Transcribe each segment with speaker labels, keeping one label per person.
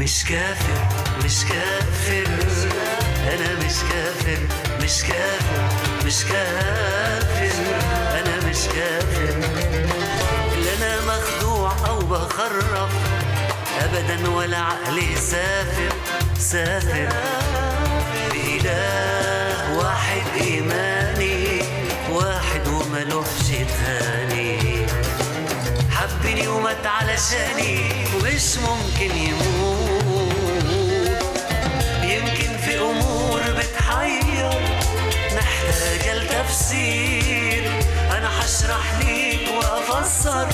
Speaker 1: مش كافر مش كافر انا مش كافر مش كافر مش كافر انا مش كافر لا انا مخدوع او بخرف ابدا ولا عقلي سافر سافر بإله واحد إيماني واحد وملوحش تاني حبني ومات علشاني مش ممكن يموت تفسير انا هشرح ليك وافسر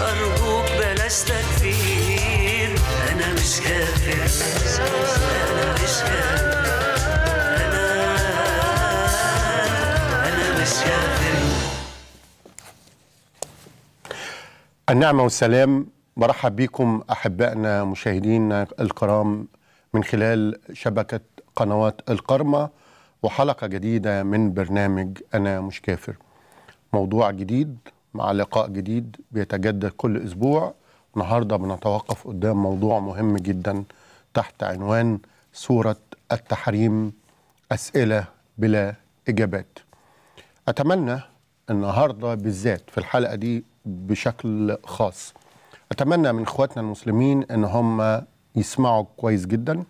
Speaker 1: ارجوك بلاش تكفير انا مش كافر انا مش كافر انا
Speaker 2: انا مش كافر النعمه والسلام برحب بكم احبائنا مشاهدينا الكرام من خلال شبكه قنوات القرمه وحلقة جديدة من برنامج أنا مش كافر موضوع جديد مع لقاء جديد بيتجدد كل أسبوع النهاردة بنتوقف قدام موضوع مهم جدا تحت عنوان سورة التحريم أسئلة بلا إجابات أتمنى النهاردة بالذات في الحلقة دي بشكل خاص أتمنى من إخواتنا المسلمين إن هم يسمعوا كويس جداً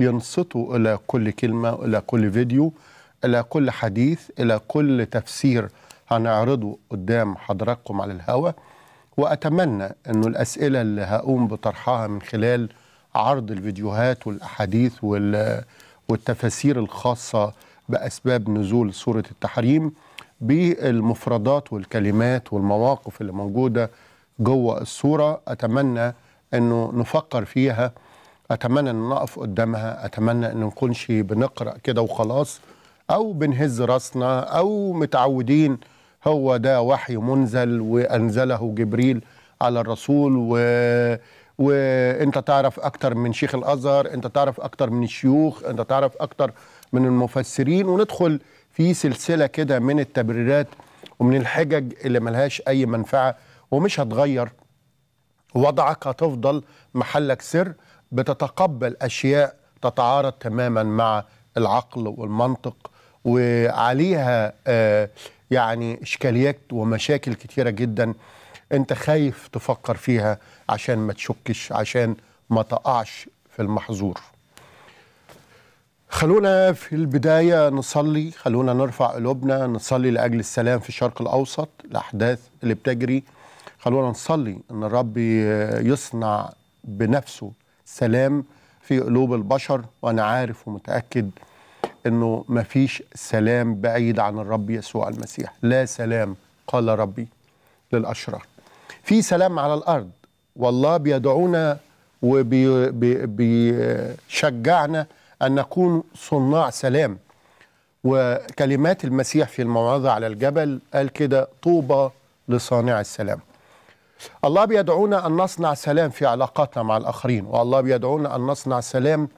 Speaker 2: ينصتوا إلى كل كلمة إلى كل فيديو إلى كل حديث إلى كل تفسير هنعرضه قدام حضراتكم على الهواء وأتمنى أن الأسئلة اللي هقوم بطرحها من خلال عرض الفيديوهات والأحاديث والتفاسير الخاصة بأسباب نزول سورة التحريم بالمفردات والكلمات والمواقف اللي موجودة جوه الصورة أتمنى أنه نفكر فيها اتمنى ان نقف قدامها اتمنى ان نكونش بنقرا كده وخلاص او بنهز راسنا او متعودين هو ده وحي منزل وانزله جبريل على الرسول و وانت تعرف اكتر من شيخ الازهر انت تعرف اكتر من الشيوخ انت تعرف اكتر من المفسرين وندخل في سلسله كده من التبريرات ومن الحجج اللي ملهاش اي منفعه ومش هتغير وضعك هتفضل محلك سر بتتقبل اشياء تتعارض تماما مع العقل والمنطق وعليها آه، يعني اشكاليات ومشاكل كتيره جدا انت خايف تفكر فيها عشان ما تشكش عشان ما تقعش في المحظور خلونا في البداية نصلي خلونا نرفع قلوبنا نصلي لأجل السلام في الشرق الأوسط الأحداث اللي بتجري خلونا نصلي أن الرب يصنع بنفسه سلام في قلوب البشر وأنا عارف ومتأكد أنه مفيش سلام بعيد عن الرب يسوع المسيح لا سلام قال ربي للأشرار في سلام على الأرض والله بيدعونا وبيشجعنا أن نكون صناع سلام وكلمات المسيح في الموعظة على الجبل قال كده طوبى لصانع السلام الله بيدعونا أن نصنع سلام في علاقاتنا مع الآخرين والله بيدعونا أن نصنع سلام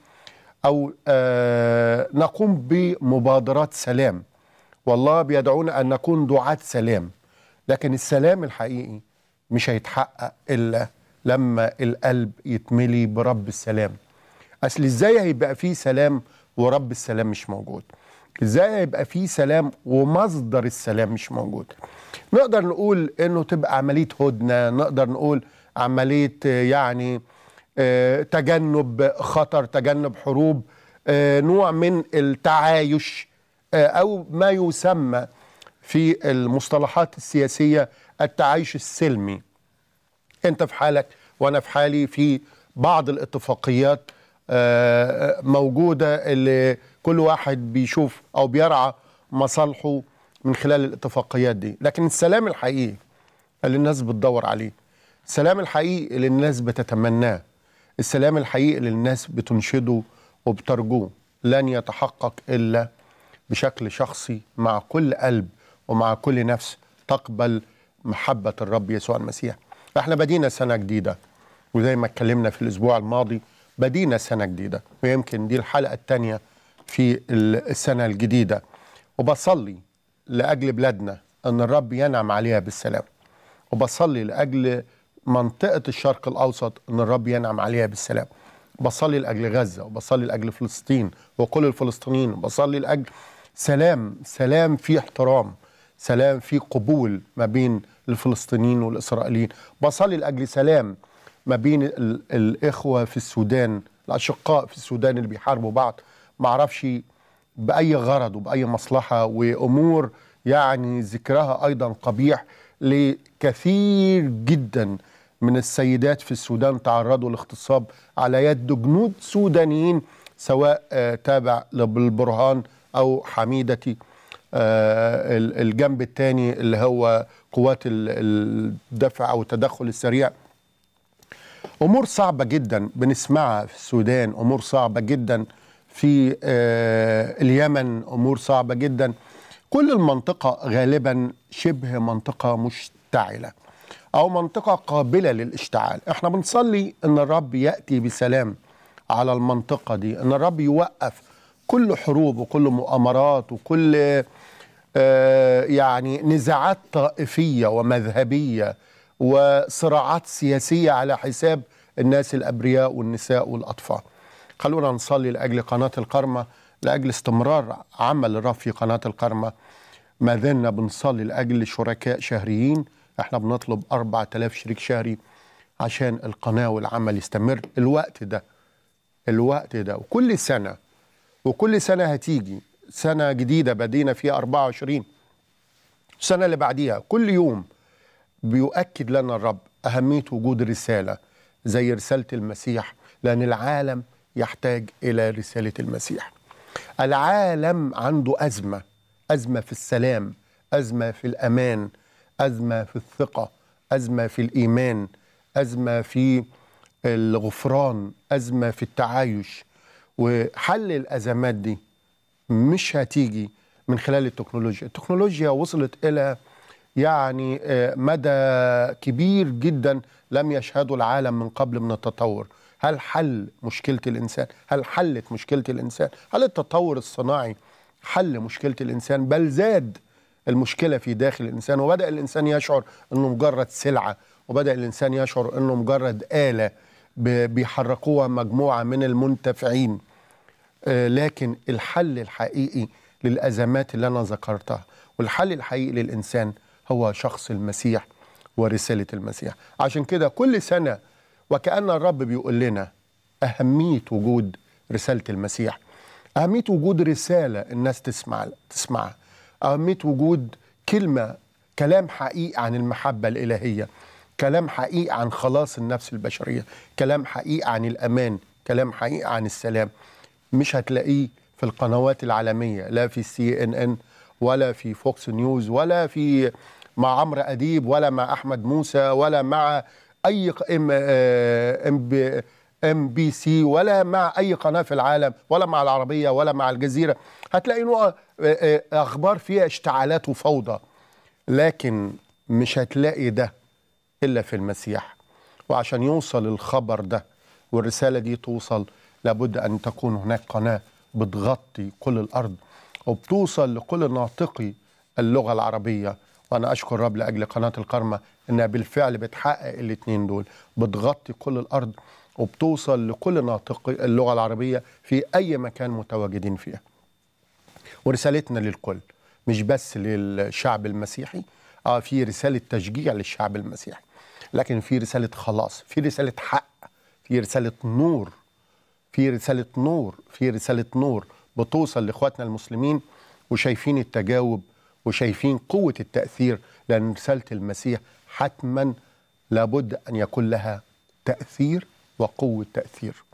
Speaker 2: أو آه نقوم بمبادرات سلام والله بيدعونا أن نكون دعاة سلام لكن السلام الحقيقي مش هيتحقق إلا لما القلب يتملي برب السلام أصل إزاي هيبقى فيه سلام ورب السلام مش موجود ازاي هيبقى في سلام ومصدر السلام مش موجود نقدر نقول انه تبقى عمليه هدنه نقدر نقول عمليه يعني آه، تجنب خطر تجنب حروب آه، نوع من التعايش آه، او ما يسمى في المصطلحات السياسيه التعايش السلمي انت في حالك وانا في حالي في بعض الاتفاقيات موجوده اللي كل واحد بيشوف او بيرعى مصالحه من خلال الاتفاقيات دي لكن السلام الحقيقي اللي الناس بتدور عليه السلام الحقيقي اللي الناس بتتمناه السلام الحقيقي اللي الناس بتنشده وبترجوه لن يتحقق الا بشكل شخصي مع كل قلب ومع كل نفس تقبل محبه الرب يسوع المسيح احنا بدينا سنه جديده وزي ما اتكلمنا في الاسبوع الماضي بدينا سنه جديده ويمكن دي الحلقه الثانيه في السنة الجديدة وبصلي لأجل بلادنا أن الرب ينعم عليها بالسلام وبصلي لأجل منطقة الشرق الأوسط أن الرب ينعم عليها بالسلام بصلي لأجل غزة وبصلي لأجل فلسطين وكل الفلسطينيين وبصلي لأجل سلام سلام في احترام سلام في قبول ما بين الفلسطينيين والإسرائيليين بصلي لأجل سلام ما بين الإخوة في السودان الأشقاء في السودان اللي بيحاربوا بعض معرفش باي غرض وباي مصلحه وامور يعني ذكرها ايضا قبيح لكثير جدا من السيدات في السودان تعرضوا لاغتصاب على يد جنود سودانيين سواء آه، تابع للبرهان او حميدتي آه، الجنب الثاني اللي هو قوات الدفع او التدخل السريع امور صعبه جدا بنسمعها في السودان امور صعبه جدا في آه، اليمن امور صعبه جدا كل المنطقه غالبا شبه منطقه مشتعله او منطقه قابله للاشتعال احنا بنصلي ان الرب ياتي بسلام على المنطقه دي ان الرب يوقف كل حروب وكل مؤامرات وكل آه، يعني نزاعات طائفيه ومذهبيه وصراعات سياسيه على حساب الناس الابرياء والنساء والاطفال خلونا نصلي لاجل قناه القرمه لاجل استمرار عمل رفي قناه القرمه ما زلنا بنصلي لاجل شركاء شهريين احنا بنطلب 4000 شريك شهري عشان القناه والعمل يستمر الوقت ده الوقت ده وكل سنه وكل سنه هتيجي سنه جديده بدينا فيها 24 السنه اللي بعديها كل يوم بيؤكد لنا الرب اهميه وجود رساله زي رساله المسيح لان العالم يحتاج الى رساله المسيح العالم عنده ازمه ازمه في السلام ازمه في الامان ازمه في الثقه ازمه في الايمان ازمه في الغفران ازمه في التعايش وحل الازمات دي مش هتيجي من خلال التكنولوجيا التكنولوجيا وصلت الى يعني آه، مدى كبير جدا لم يشهده العالم من قبل من التطور هل حل مشكله الانسان هل حلت مشكله الانسان هل التطور الصناعي حل مشكله الانسان بل زاد المشكله في داخل الانسان وبدا الانسان يشعر انه مجرد سلعه وبدا الانسان يشعر انه مجرد اله بيحركوها مجموعه من المنتفعين آه، لكن الحل الحقيقي للازمات اللي انا ذكرتها والحل الحقيقي للانسان هو شخص المسيح ورساله المسيح عشان كده كل سنه وكأن الرب بيقول لنا أهمية وجود رسالة المسيح أهمية وجود رسالة الناس تسمع تسمعها أهمية وجود كلمة كلام حقيقي عن المحبة الإلهية كلام حقيقي عن خلاص النفس البشرية كلام حقيقي عن الأمان كلام حقيقي عن السلام مش هتلاقيه في القنوات العالمية لا في السي ان ان ولا في فوكس نيوز ولا في مع عمرو أديب ولا مع أحمد موسى ولا مع اي ام آه، ام بي ام بي سي ولا مع اي قناه في العالم ولا مع العربيه ولا مع الجزيره هتلاقي نوع آه، آه، اخبار فيها اشتعالات وفوضى لكن مش هتلاقي ده الا في المسيح وعشان يوصل الخبر ده والرساله دي توصل لابد ان تكون هناك قناه بتغطي كل الارض وبتوصل لكل ناطقي اللغه العربيه وانا اشكر رب لاجل قناه القرمه انها بالفعل بتحقق الاثنين دول بتغطي كل الارض وبتوصل لكل ناطقي اللغه العربيه في اي مكان متواجدين فيها ورسالتنا للكل مش بس للشعب المسيحي اه في رساله تشجيع للشعب المسيحي لكن في رساله خلاص في رساله حق في رساله نور في رساله نور في رساله نور بتوصل لاخواتنا المسلمين وشايفين التجاوب وشايفين قوه التاثير لان رساله المسيح حتما لابد أن يكون لها تأثير وقوة تأثير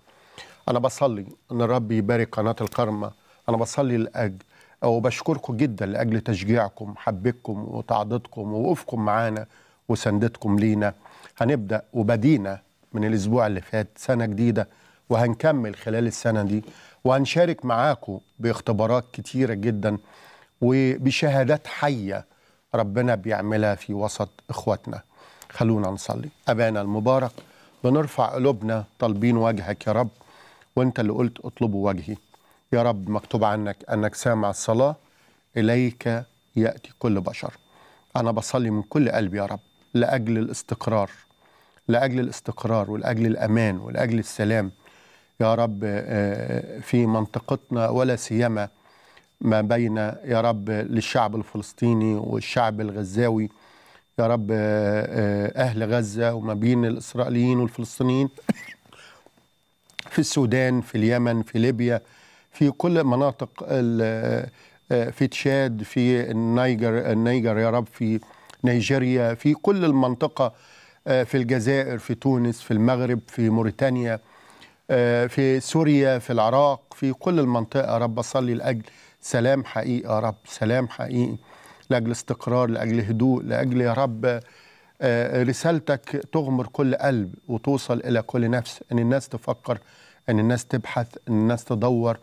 Speaker 2: أنا بصلي أن الرب يبارك قناة القرمة أنا بصلي لأجل وبشكركم جدا لأجل تشجيعكم حبكم وتعضدكم ووقوفكم معانا وسندتكم لينا هنبدأ وبدينا من الأسبوع اللي فات سنة جديدة وهنكمل خلال السنة دي وهنشارك معاكم باختبارات كتيرة جدا وبشهادات حية ربنا بيعملها في وسط إخواتنا خلونا نصلي أبانا المبارك بنرفع قلوبنا طالبين وجهك يا رب وانت اللي قلت اطلبوا وجهي يا رب مكتوب عنك أنك سامع الصلاة إليك يأتي كل بشر أنا بصلي من كل قلبي يا رب لأجل الاستقرار لأجل الاستقرار ولأجل الأمان ولأجل السلام يا رب آه، في منطقتنا ولا سيما ما بين يا رب للشعب الفلسطيني والشعب الغزاوي يا رب آه، آه، أهل غزة وما بين الإسرائيليين والفلسطينيين في السودان في اليمن في ليبيا في كل مناطق آه، في تشاد في النيجر النيجر يا رب في نيجيريا في كل المنطقة في الجزائر في تونس في المغرب في موريتانيا في سوريا في العراق في كل المنطقة رب أصلي لأجل سلام حقيقي يا رب سلام حقيقي لاجل استقرار لاجل هدوء لاجل يا رب آه، رسالتك تغمر كل قلب وتوصل الى كل نفس ان الناس تفكر ان الناس تبحث ان الناس تدور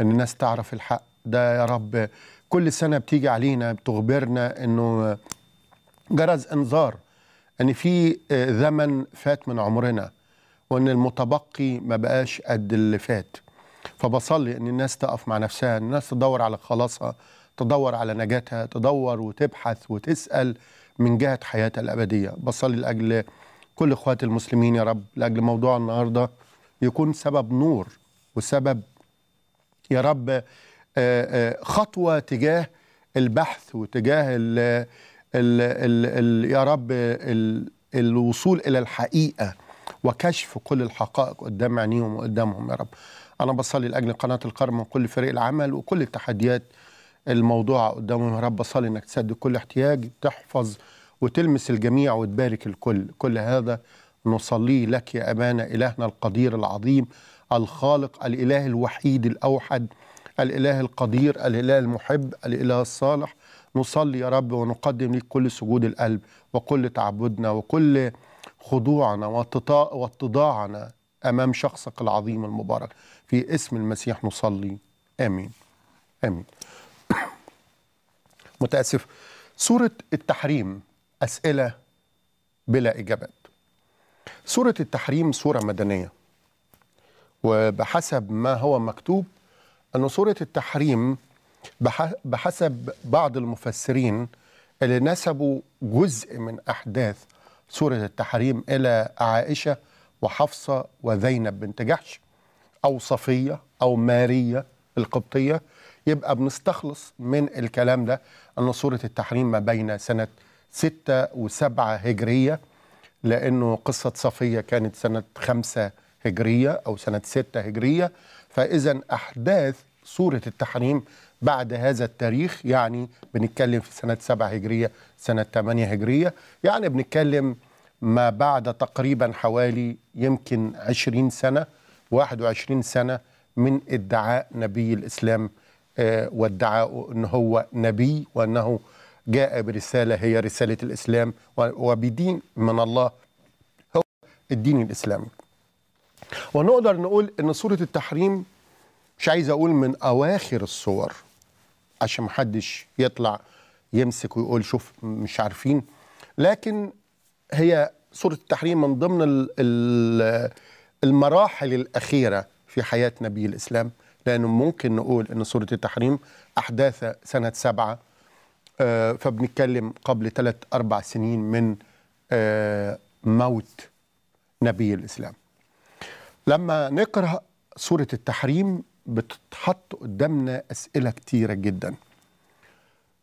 Speaker 2: ان الناس تعرف الحق ده يا رب كل سنه بتيجي علينا بتخبرنا انه جرس انذار ان في آه، زمن فات من عمرنا وان المتبقي ما بقاش قد اللي فات فبصلي ان الناس تقف مع نفسها الناس تدور على خلاصها تدور على نجاتها تدور وتبحث وتسال من جهه حياتها الابديه بصلي لاجل كل اخوات المسلمين يا رب لاجل موضوع النهارده يكون سبب نور وسبب يا رب آه، آه، خطوه تجاه البحث وتجاه ال ال الـ الـ يا رب الـ الوصول الى الحقيقه وكشف كل الحقائق قدام عينيهم وقدامهم يا رب انا بصلي لاجل قناه القرم وكل فريق العمل وكل التحديات الموضوعه قدامهم يا رب بصلي انك تسد كل احتياج تحفظ وتلمس الجميع وتبارك الكل كل هذا نصلي لك يا أبانا إلهنا القدير العظيم الخالق الإله الوحيد الأوحد الإله القدير الإله المحب الإله الصالح نصلي يا رب ونقدم لك كل سجود القلب وكل تعبدنا وكل خضوعنا واتضاعنا أمام شخصك العظيم المبارك في اسم المسيح نصلي آمين آمين متأسف سورة التحريم أسئلة بلا إجابات سورة التحريم سورة مدنية وبحسب ما هو مكتوب أن سورة التحريم بحسب بعض المفسرين اللي نسبوا جزء من أحداث سورة التحريم إلى عائشة وحفصة وزينب بنت جحش أو صفية أو مارية القبطية يبقى بنستخلص من الكلام ده أن سورة التحريم ما بين سنة ستة وسبعة هجرية لأنه قصة صفية كانت سنة خمسة هجرية أو سنة ستة هجرية فإذا أحداث سورة التحريم بعد هذا التاريخ يعني بنتكلم في سنة سبعة هجرية سنة ثمانية هجرية يعني بنتكلم ما بعد تقريبا حوالي يمكن 20 سنة 21 سنة من ادعاء نبي الإسلام آه، وادعاءه أن هو نبي وأنه جاء برسالة هي رسالة الإسلام وبدين من الله هو الدين الإسلامي ونقدر نقول أن سورة التحريم مش عايز أقول من أواخر الصور عشان محدش يطلع يمسك ويقول شوف مش عارفين لكن هي سوره التحريم من ضمن المراحل الاخيره في حياه نبي الاسلام لانه ممكن نقول ان سوره التحريم احداث سنه سبعه آه، فبنتكلم قبل ثلاث اربع سنين من آه، موت نبي الاسلام لما نقرا سوره التحريم بتتحط قدامنا اسئله كتيره جدا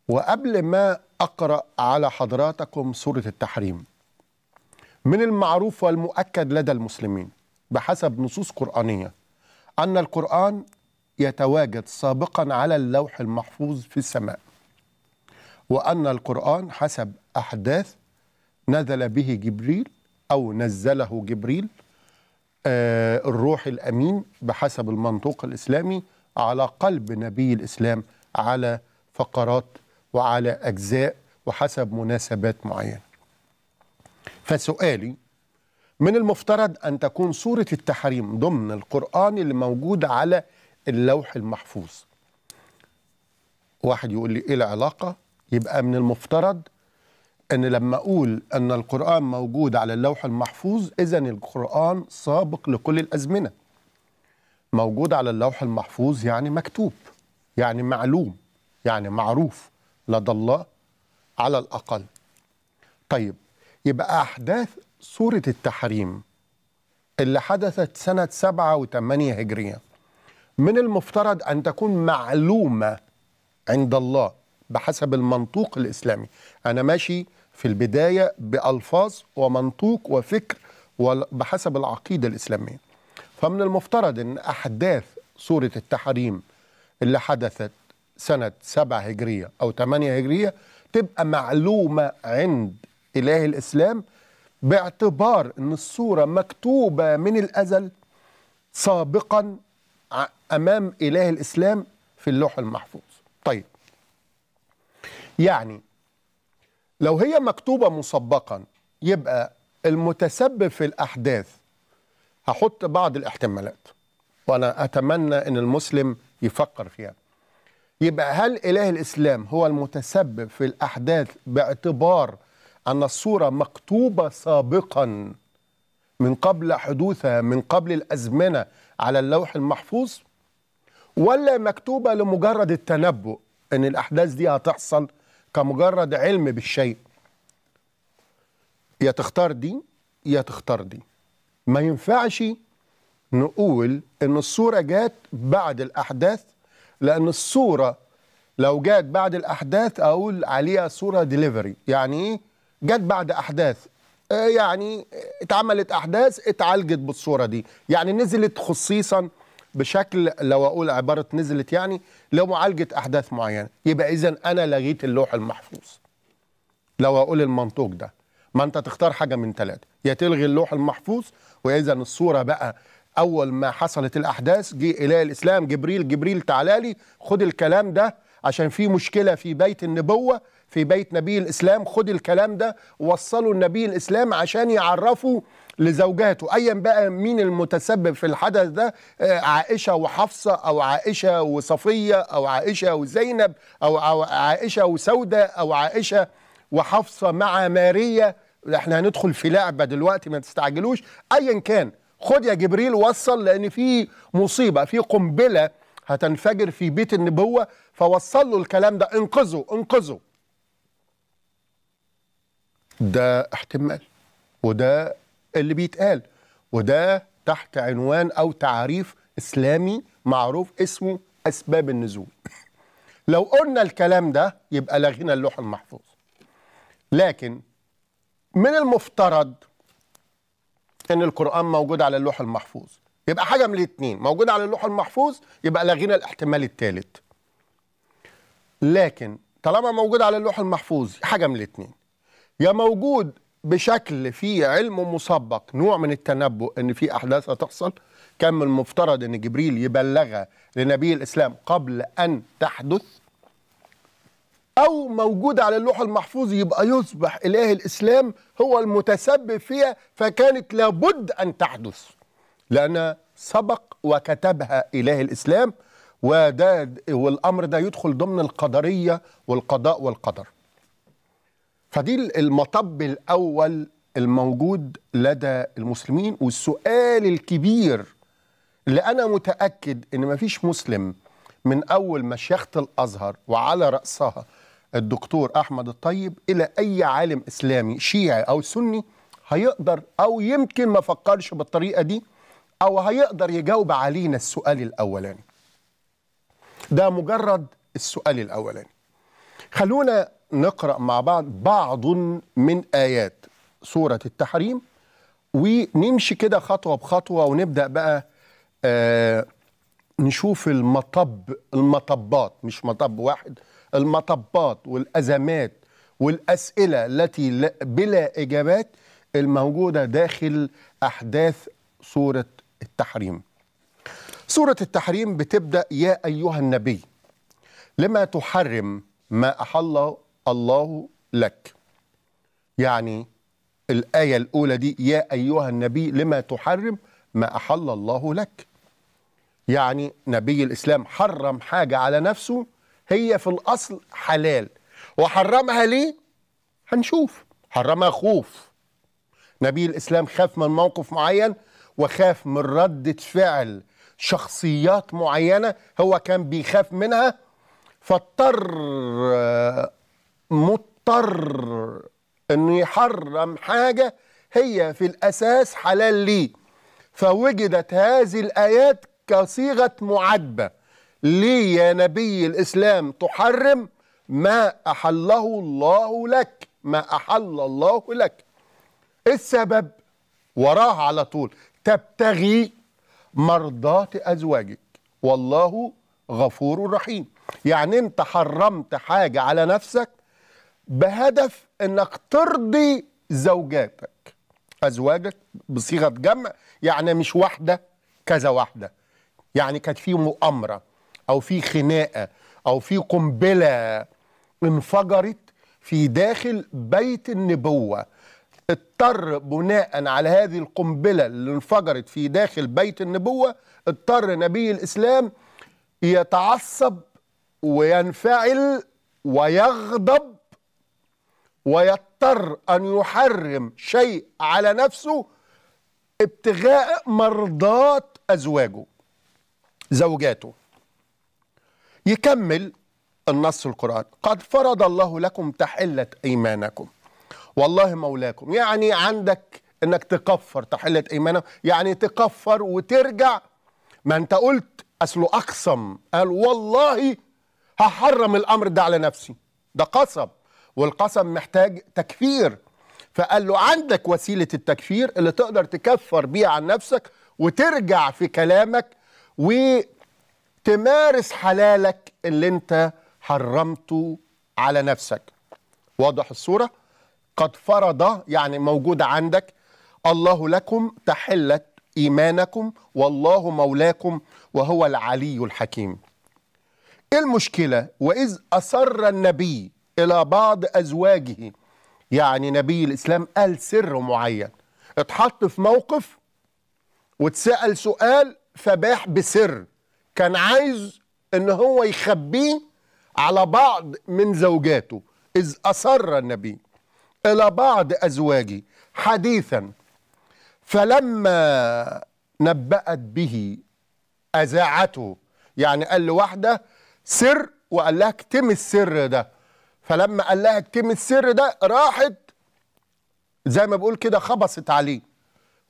Speaker 2: وقبل ما اقرا على حضراتكم سوره التحريم من المعروف والمؤكد لدى المسلمين بحسب نصوص قرآنية أن القرآن يتواجد سابقا على اللوح المحفوظ في السماء وأن القرآن حسب أحداث نزل به جبريل أو نزله جبريل آه، الروح الأمين بحسب المنطوق الإسلامي على قلب نبي الإسلام على فقرات وعلى أجزاء وحسب مناسبات معينة فسؤالي من المفترض أن تكون سورة التحريم ضمن القرآن اللي موجود على اللوح المحفوظ واحد يقول لي إيه العلاقة يبقى من المفترض أن لما أقول أن القرآن موجود على اللوح المحفوظ إذا القرآن سابق لكل الأزمنة موجود على اللوح المحفوظ يعني مكتوب يعني معلوم يعني معروف لدى الله على الأقل طيب يبقى أحداث سورة التحريم اللي حدثت سنة 7 و8 هجرية من المفترض أن تكون معلومة عند الله بحسب المنطوق الإسلامي أنا ماشي في البداية بألفاظ ومنطوق وفكر وبحسب العقيدة الإسلامية فمن المفترض أن أحداث سورة التحريم اللي حدثت سنة 7 هجرية أو 8 هجرية تبقى معلومة عند إله الإسلام باعتبار أن الصورة مكتوبة من الأزل سابقا أمام إله الإسلام في اللوح المحفوظ طيب يعني لو هي مكتوبة مسبقا يبقى المتسبب في الأحداث هحط بعض الاحتمالات وأنا أتمنى أن المسلم يفكر فيها يبقى هل إله الإسلام هو المتسبب في الأحداث باعتبار أن الصورة مكتوبة سابقا من قبل حدوثها من قبل الأزمنة على اللوح المحفوظ ولا مكتوبة لمجرد التنبؤ أن الأحداث دي هتحصل كمجرد علم بالشيء يا تختار دي يا تختار دي ما ينفعش نقول ان الصورة جات بعد الأحداث لأن الصورة لو جات بعد الأحداث أقول عليها صورة ديليفري يعني إيه جت بعد احداث آه، يعني آه، اتعملت احداث اتعالجت بالصوره دي يعني نزلت خصيصا بشكل لو اقول عباره نزلت يعني لمعالجه احداث معينه يبقى اذا انا لغيت اللوح المحفوظ لو اقول المنطوق ده ما انت تختار حاجه من ثلاثه يا تلغي اللوح المحفوظ واذا الصوره بقى اول ما حصلت الاحداث جه اله الاسلام جبريل جبريل تعالى لي خد الكلام ده عشان في مشكله في بيت النبوه في بيت نبي الإسلام خد الكلام ده وصله النبي الإسلام عشان يعرفوا لزوجاته أيا بقى مين المتسبب في الحدث ده آه، عائشة وحفصة أو عائشة وصفية أو عائشة وزينب أو عائشة وسودة أو عائشة وحفصة مع ماريا احنا هندخل في لعبة دلوقتي ما تستعجلوش أيا كان خد يا جبريل وصل لأن في مصيبة في قنبلة هتنفجر في بيت النبوة فوصل له الكلام ده انقذوا انقذوا ده احتمال وده اللي بيتقال وده تحت عنوان او تعريف اسلامي معروف اسمه اسباب النزول لو قلنا الكلام ده يبقى لغينا اللوح المحفوظ لكن من المفترض ان القران موجود على اللوح المحفوظ يبقى حاجه من الاثنين موجود على اللوح المحفوظ يبقى لغينا الاحتمال الثالث لكن طالما موجود على اللوح المحفوظ حاجه من الاثنين يا موجود بشكل فيه علم مسبق نوع من التنبؤ ان في احداث هتحصل كان من المفترض ان جبريل يبلغها لنبي الاسلام قبل ان تحدث او موجود على اللوح المحفوظ يبقى يصبح اله الاسلام هو المتسبب فيها فكانت لابد ان تحدث لان سبق وكتبها اله الاسلام وده والامر ده يدخل ضمن القدريه والقضاء والقدر فدي المطب الأول الموجود لدى المسلمين والسؤال الكبير اللي أنا متأكد إن مفيش مسلم من أول ما الأزهر وعلى رأسها الدكتور أحمد الطيب إلى أي عالم إسلامي شيعي أو سني هيقدر أو يمكن ما فكرش بالطريقة دي أو هيقدر يجاوب علينا السؤال الأولاني ده مجرد السؤال الأولاني خلونا نقرأ مع بعض بعض من آيات سورة التحريم ونمشي كده خطوة بخطوة ونبدأ بقى آه نشوف المطب المطبات مش مطب واحد المطبات والأزمات والأسئلة التي بلا إجابات الموجودة داخل أحداث سورة التحريم سورة التحريم بتبدأ يا أيها النبي لما تحرم ما أحل الله لك يعني الآية الأولى دي يا أيها النبي لما تحرم ما أحل الله لك يعني نبي الإسلام حرم حاجة على نفسه هي في الأصل حلال وحرمها ليه؟ هنشوف حرمها خوف نبي الإسلام خاف من موقف معين وخاف من ردة فعل شخصيات معينة هو كان بيخاف منها فاضطر آه، مضطر انه يحرم حاجه هي في الاساس حلال ليه فوجدت هذه الايات كصيغه معاتبه ليه يا نبي الاسلام تحرم ما احله الله لك ما احل الله لك إيه السبب وراها على طول تبتغي مرضاه ازواجك والله غفور رحيم يعني انت حرمت حاجه على نفسك بهدف انك ترضي زوجاتك ازواجك بصيغه جمع يعني مش واحده كذا واحده يعني كانت في مؤامره او في خناقه او في قنبله انفجرت في داخل بيت النبوه اضطر بناء على هذه القنبله اللي انفجرت في داخل بيت النبوه اضطر نبي الاسلام يتعصب وينفعل ويغضب ويضطر أن يحرم شيء على نفسه ابتغاء مرضات أزواجه زوجاته يكمل النص القرآن قد فرض الله لكم تحلة أيمانكم والله مولاكم يعني عندك انك تكفر تحلة ايمانك يعني تكفر وترجع ما انت قلت اصله اقسم قال والله هحرم الامر ده على نفسي ده قصب والقسم محتاج تكفير فقال له عندك وسيله التكفير اللي تقدر تكفر بيها عن نفسك وترجع في كلامك وتمارس حلالك اللي انت حرمته على نفسك واضح الصوره قد فرض يعني موجود عندك الله لكم تحلت ايمانكم والله مولاكم وهو العلي الحكيم ايه المشكله واذ اصر النبي إلى بعض أزواجه يعني نبي الإسلام قال سر معين اتحط في موقف واتسأل سؤال فباح بسر كان عايز ان هو يخبيه على بعض من زوجاته اذ اصر النبي الى بعض ازواجه حديثا فلما نبأت به اذاعته يعني قال لواحده سر وقال لها اكتمي السر ده فلما قال لها اكتم السر ده راحت زي ما بقول كده خبصت عليه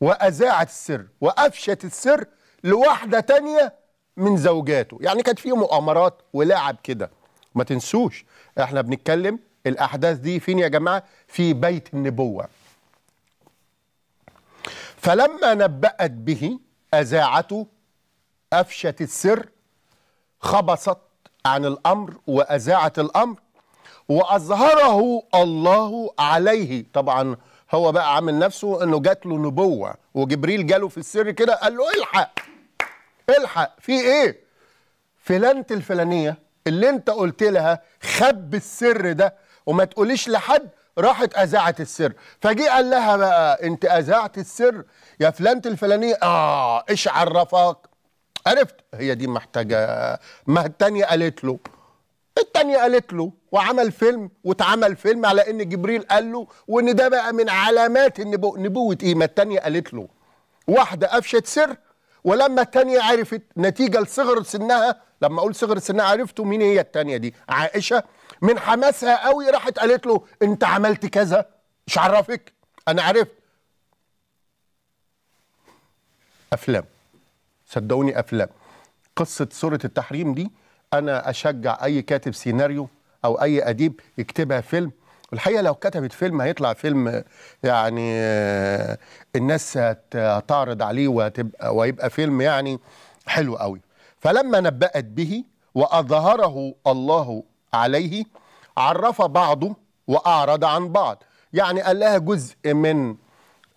Speaker 2: وأذاعت السر وأفشت السر لواحدة تانية من زوجاته يعني كانت فيه مؤامرات ولعب كده ما تنسوش احنا بنتكلم الأحداث دي فين يا جماعة في بيت النبوة فلما نبأت به أذاعته أفشت السر خبصت عن الأمر وأذاعت الأمر واظهره الله عليه طبعا هو بقى عامل نفسه انه جات له نبوه وجبريل جاله في السر كده قال له الحق الحق في ايه فلانت الفلانيه اللي انت قلت لها خب السر ده وما تقوليش لحد راحت اذاعت السر فجه قال لها بقى انت اذاعت السر يا فلانت الفلانيه اه ايش عرفك عرفت هي دي محتاجه ما التانيه قالت له التانية قالت له وعمل فيلم واتعمل فيلم على ان جبريل قال له وان ده بقى من علامات النبو نبوة ايه ما التانية قالت له واحدة قفشت سر ولما التانية عرفت نتيجة لصغر سنها لما اقول صغر سنها عرفته مين هي التانية دي عائشة من حماسها قوي راحت قالت له انت عملت كذا مش عرفك انا عرفت افلام صدقوني افلام قصة سورة التحريم دي انا اشجع اي كاتب سيناريو او اي اديب يكتبها فيلم الحقيقه لو كتبت فيلم هيطلع فيلم يعني آه، الناس هتعرض عليه وهتبقى ويبقى فيلم يعني حلو قوي فلما نبأت به واظهره الله عليه عرف بعضه واعرض عن بعض يعني قال لها جزء من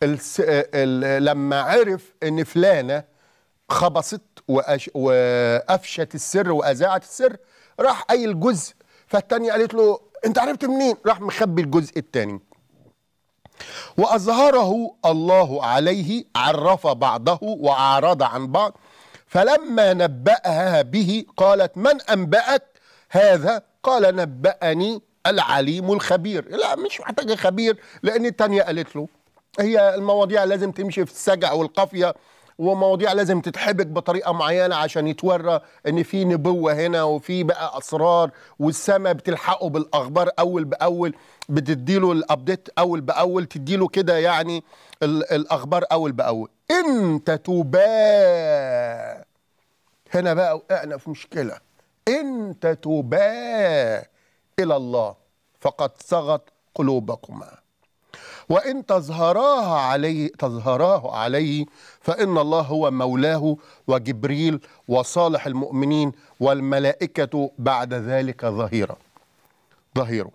Speaker 2: الس... آه، ال... لما عرف ان فلانه خبصت وأش... وافشت السر واذاعت السر راح قايل جزء فالتانية قالت له انت عرفت منين راح مخبي الجزء الثاني واظهره الله عليه عرف بعضه واعرض عن بعض فلما نبأها به قالت من أنبأك هذا قال نبأني العليم الخبير لا مش محتاجة خبير لأن التانية قالت له هي المواضيع لازم تمشي في السجع والقافية ومواضيع لازم تتحبك بطريقه معينه عشان يتورى ان في نبوه هنا وفي بقى اسرار والسماء بتلحقه بالاخبار اول باول بتديله الابديت اول باول تديله كده يعني الاخبار اول باول ان تباه هنا بقى وقعنا في مشكله ان تباه الى الله فقد صغت قلوبكما وإن تظهراها عليه تظهراه عليه فإن الله هو مولاه وجبريل وصالح المؤمنين والملائكة بعد ذلك ظهيرا ظهيره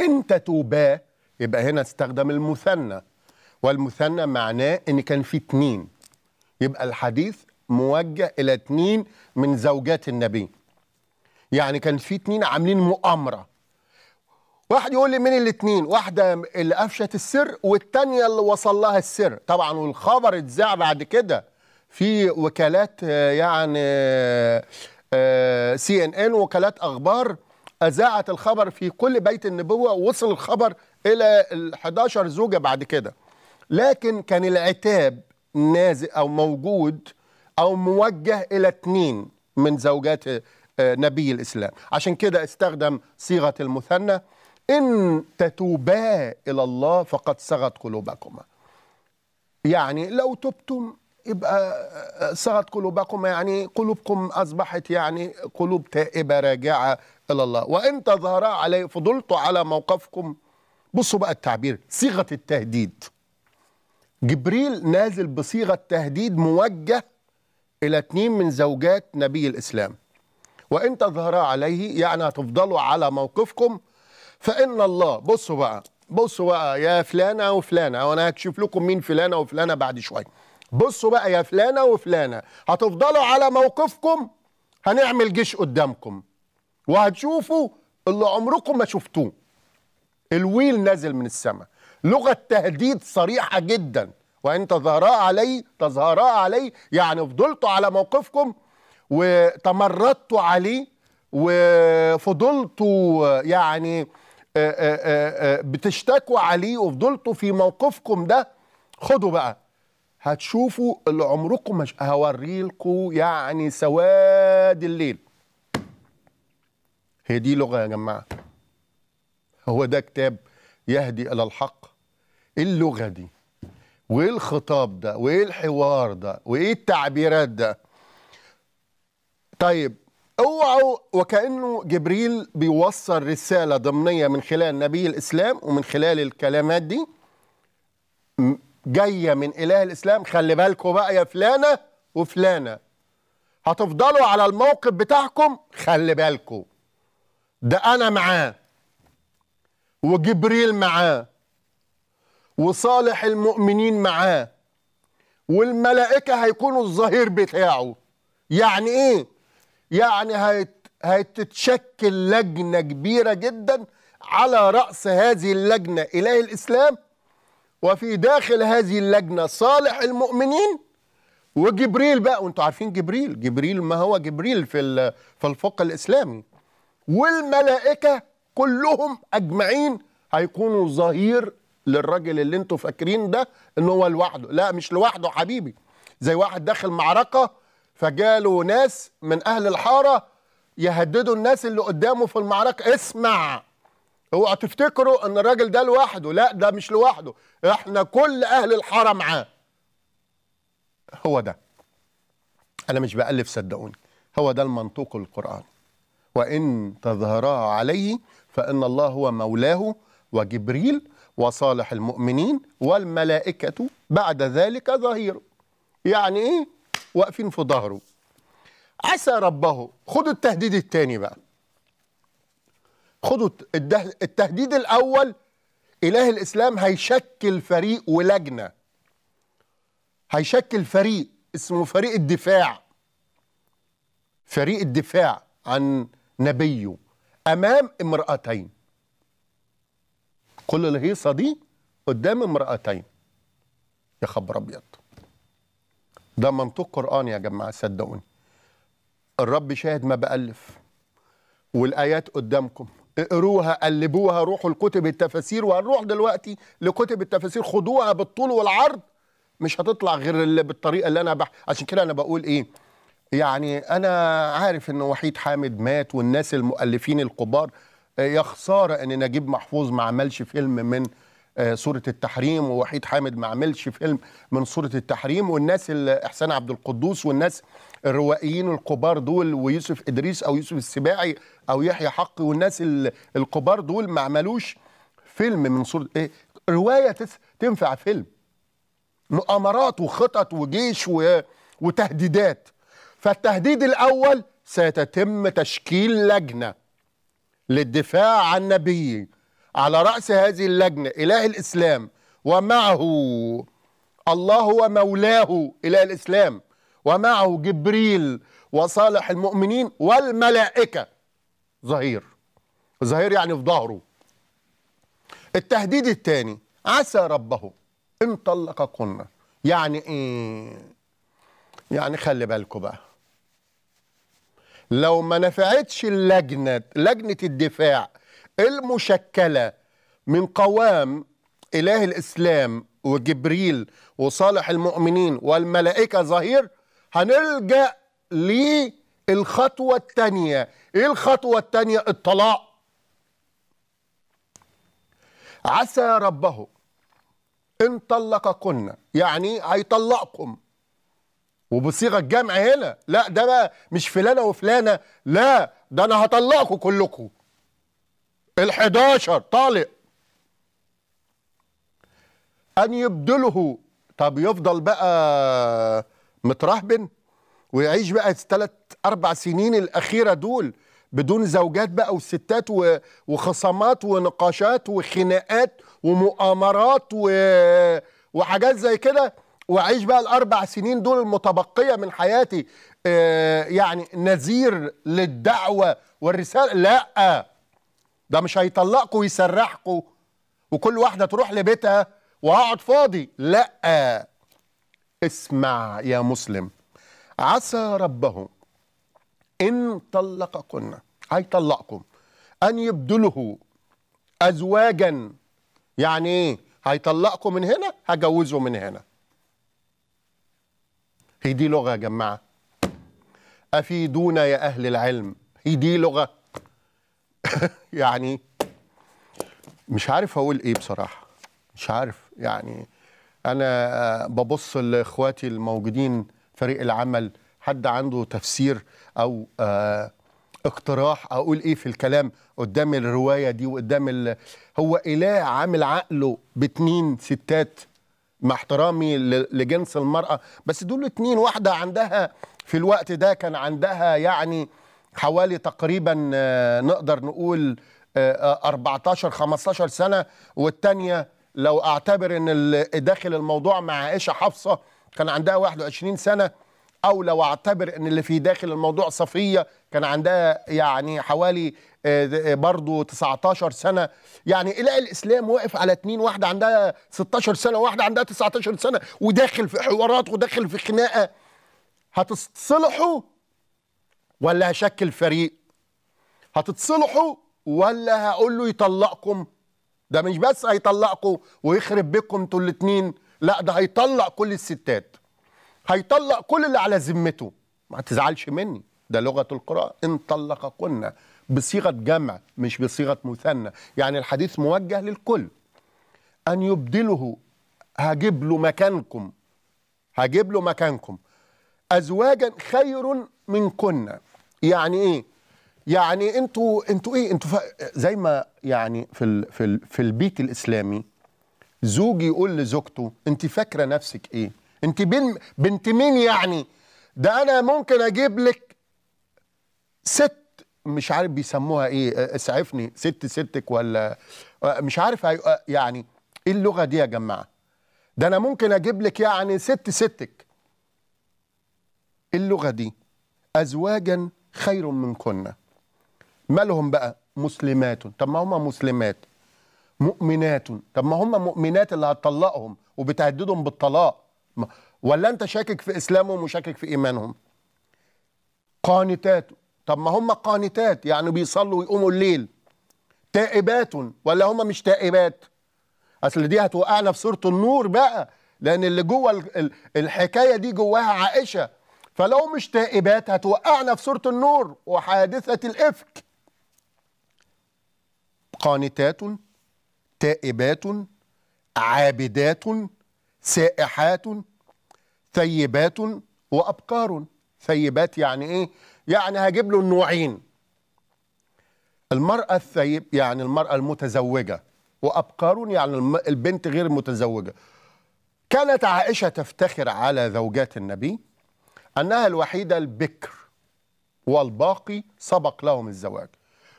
Speaker 2: إن تتوبا يبقى هنا استخدم المثنى والمثنى معناه إن كان في اتنين يبقى الحديث موجه إلى اتنين من زوجات النبي يعني كان في اتنين عاملين مؤامرة واحد يقول لي مين الاثنين واحده اللي قفشت السر والثانيه اللي وصل لها السر طبعا والخبر اتذاع بعد كده في وكالات آه، يعني آه، آه، سي ان ان وكالات اخبار اذاعت الخبر في كل بيت النبوه وصل الخبر الى ال 11 زوجه بعد كده لكن كان العتاب نازل او موجود او موجه الى اثنين من زوجات نبي الاسلام عشان كده استخدم صيغه المثنى إن تتوبا إلى الله فقد صغت قلوبكما يعني لو تبتم يبقى آه، صغت قلوبكما يعني قلوبكم أصبحت يعني قلوب تائبة راجعة إلى الله وإن تظهرا عليه فضلت على موقفكم بصوا بقى التعبير صيغة التهديد جبريل نازل بصيغة تهديد موجه إلى اتنين من زوجات نبي الإسلام وإن تظهرا عليه يعني هتفضلوا على موقفكم فإن الله بصوا بقى بصوا بقى يا فلانة وفلانة وأنا هكشف لكم مين فلانة وفلانة بعد شوية بصوا بقى يا فلانة وفلانة هتفضلوا على موقفكم هنعمل جيش قدامكم وهتشوفوا اللي عمركم ما شفتوه الويل نازل من السماء لغة تهديد صريحة جدا وإن تظهرا علي تظهرا علي يعني فضلتوا على موقفكم وتمردتوا عليه وفضلتوا يعني آه، آه، آه، بتشتكوا عليه وفضلتوا في موقفكم ده خدوا بقى هتشوفوا اللي عمركم مش هوري يعني سواد الليل هي دي لغه يا جماعه هو ده كتاب يهدي الى الحق ايه اللغه دي وايه الخطاب ده وايه الحوار ده وايه التعبيرات ده طيب اوعوا وكانه جبريل بيوصل رساله ضمنيه من خلال نبي الاسلام ومن خلال الكلمات دي جايه من اله الاسلام خلي بالكم بقى يا فلانه وفلانه هتفضلوا على الموقف بتاعكم خلي بالكم ده انا معاه وجبريل معاه وصالح المؤمنين معاه والملائكه هيكونوا الظهير بتاعه يعني ايه يعني هيت هتتشكل لجنة كبيرة جدا على رأس هذه اللجنة إله الإسلام وفي داخل هذه اللجنة صالح المؤمنين وجبريل بقى وانتوا عارفين جبريل جبريل ما هو جبريل في في الفقه الإسلامي والملائكة كلهم أجمعين هيكونوا ظهير للراجل اللي انتوا فاكرين ده ان هو لوحده لا مش لوحده حبيبي زي واحد داخل معركة فجاله ناس من أهل الحارة يهددوا الناس اللي قدامه في المعركة اسمع اوعوا تفتكروا ان الراجل ده لوحده لا ده مش لوحده احنا كل اهل الحاره معاه هو ده انا مش بألف صدقوني هو ده المنطوق القرآن وان تظهرا عليه فان الله هو مولاه وجبريل وصالح المؤمنين والملائكه بعد ذلك ظهير يعني ايه واقفين في ظهره عسى ربه خدوا التهديد الثاني بقى خدوا التهديد الاول اله الاسلام هيشكل فريق ولجنه هيشكل فريق اسمه فريق الدفاع فريق الدفاع عن نبيه امام امراتين كل الهيصه دي قدام امراتين يا خبر ابيض ده منطق قرآن يا جماعة صدقوني الرب شاهد ما بألف والآيات قدامكم اقروها قلبوها روحوا لكتب التفاسير وهنروح دلوقتي لكتب التفاسير خدوها بالطول والعرض مش هتطلع غير اللي بالطريقه اللي انا بح... عشان كده انا بقول ايه يعني انا عارف ان وحيد حامد مات والناس المؤلفين الكبار يا خساره ان نجيب محفوظ ما عملش فيلم من آه، صورة التحريم ووحيد حامد ما عملش فيلم من صورة التحريم والناس إحسان عبد القدوس والناس الروائيين الكبار دول ويوسف إدريس أو يوسف السباعي أو يحيى حقي والناس الكبار دول ما عملوش فيلم من صورة إيه رواية تنفع فيلم مؤامرات وخطط وجيش و... وتهديدات فالتهديد الأول سيتم تشكيل لجنة للدفاع عن نبيه على رأس هذه اللجنة إله الإسلام ومعه الله ومولاه إله الإسلام ومعه جبريل وصالح المؤمنين والملائكة ظهير ظهير يعني في ظهره التهديد الثاني عسى ربه إن طلقكن يعني إيه يعني خلي بالكم بقى لو ما نفعتش اللجنة لجنة الدفاع المشكله من قوام اله الاسلام وجبريل وصالح المؤمنين والملائكه ظهير هنلجا للخطوه الثانيه ايه الخطوه الثانيه الطلاق عسى ربه ان طلقكن يعني هيطلقكم وبصيغه الجمع هنا لا ده بقى مش فلانه وفلانه لا ده انا هطلقكم كلكم ال11 طالق أن يبدله طب يفضل بقى مترهبن ويعيش بقى الثلاث أربع سنين الأخيرة دول بدون زوجات بقى وستات وخصامات ونقاشات وخناقات ومؤامرات و... وحاجات زي كده وأعيش بقى الأربع سنين دول المتبقية من حياتي آه، يعني نذير للدعوة والرسالة لأ ده مش هيطلقكم ويسرحكم وكل واحده تروح لبيتها وهقعد فاضي لا اسمع يا مسلم عسى ربه ان طلقكن هيطلقكم ان يبدله ازواجا يعني ايه هيطلقكم من هنا هجوزه من هنا هي دي لغه يا جماعه افيدونا يا اهل العلم هي دي لغه يعني مش عارف اقول ايه بصراحه مش عارف يعني انا ببص لاخواتي الموجودين فريق العمل حد عنده تفسير او آه، اقتراح اقول ايه في الكلام قدام الروايه دي وقدام هو اله عامل عقله باتنين ستات مع احترامي لجنس المرأة بس دول اتنين واحدة عندها في الوقت ده كان عندها يعني حوالي تقريبا آه، نقدر نقول 14 آه، 15 آه، سنه والثانيه لو اعتبر ان داخل الموضوع مع عائشه حفصه كان عندها 21 سنه او لو اعتبر ان اللي في داخل الموضوع صفيه كان عندها يعني حوالي برضه 19 سنه يعني الى الاسلام واقف على اتنين واحده عندها 16 سنه واحده عندها 19 سنه وداخل في حوارات وداخل في خناقه هتصلحوا ولا هشكل فريق هتتصلحوا ولا هقول له يطلقكم ده مش بس هيطلقكم ويخرب بيتكم انتوا الاثنين لا ده هيطلق كل الستات هيطلق كل اللي على ذمته ما تزعلش مني ده لغه القراءه ان طلقكن بصيغه جمع مش بصيغه مثنى يعني الحديث موجه للكل ان يبدله هجيب له مكانكم هجيب له مكانكم ازواجا خير منكن يعني ايه يعني انتوا انتوا ايه انتوا زي ما يعني في ال في ال في البيت الاسلامي زوج يقول لزوجته انت فاكره نفسك ايه انت بين بنت مين يعني ده انا ممكن اجيب لك ست مش عارف بيسموها ايه اسعفني ست ستك ولا مش عارف يعني ايه اللغه دي يا جماعه ده انا ممكن اجيب لك يعني ست ستك إيه اللغه دي ازواجا خير منكن مالهم بقى مسلمات طب ما هم مسلمات مؤمنات طب ما هم مؤمنات اللي هتطلقهم وبتهددهم بالطلاق ولا انت شاكك في اسلامهم وشاكك في ايمانهم قانتات طب ما هم قانتات يعني بيصلوا ويقوموا الليل تائبات ولا هم مش تائبات اصل دي هتوقعنا في سوره النور بقى لان اللي جوه الحكايه دي جواها عائشه فلو مش تائبات هتوقعنا في سورة النور وحادثة الإفك قانتات تائبات عابدات سائحات ثيبات وأبكار ثيبات يعني إيه؟ يعني هجيب له النوعين المرأة الثيب يعني المرأة المتزوجة وأبكار يعني البنت غير المتزوجة كانت عائشة تفتخر على زوجات النبي أنها الوحيدة البكر والباقي سبق لهم الزواج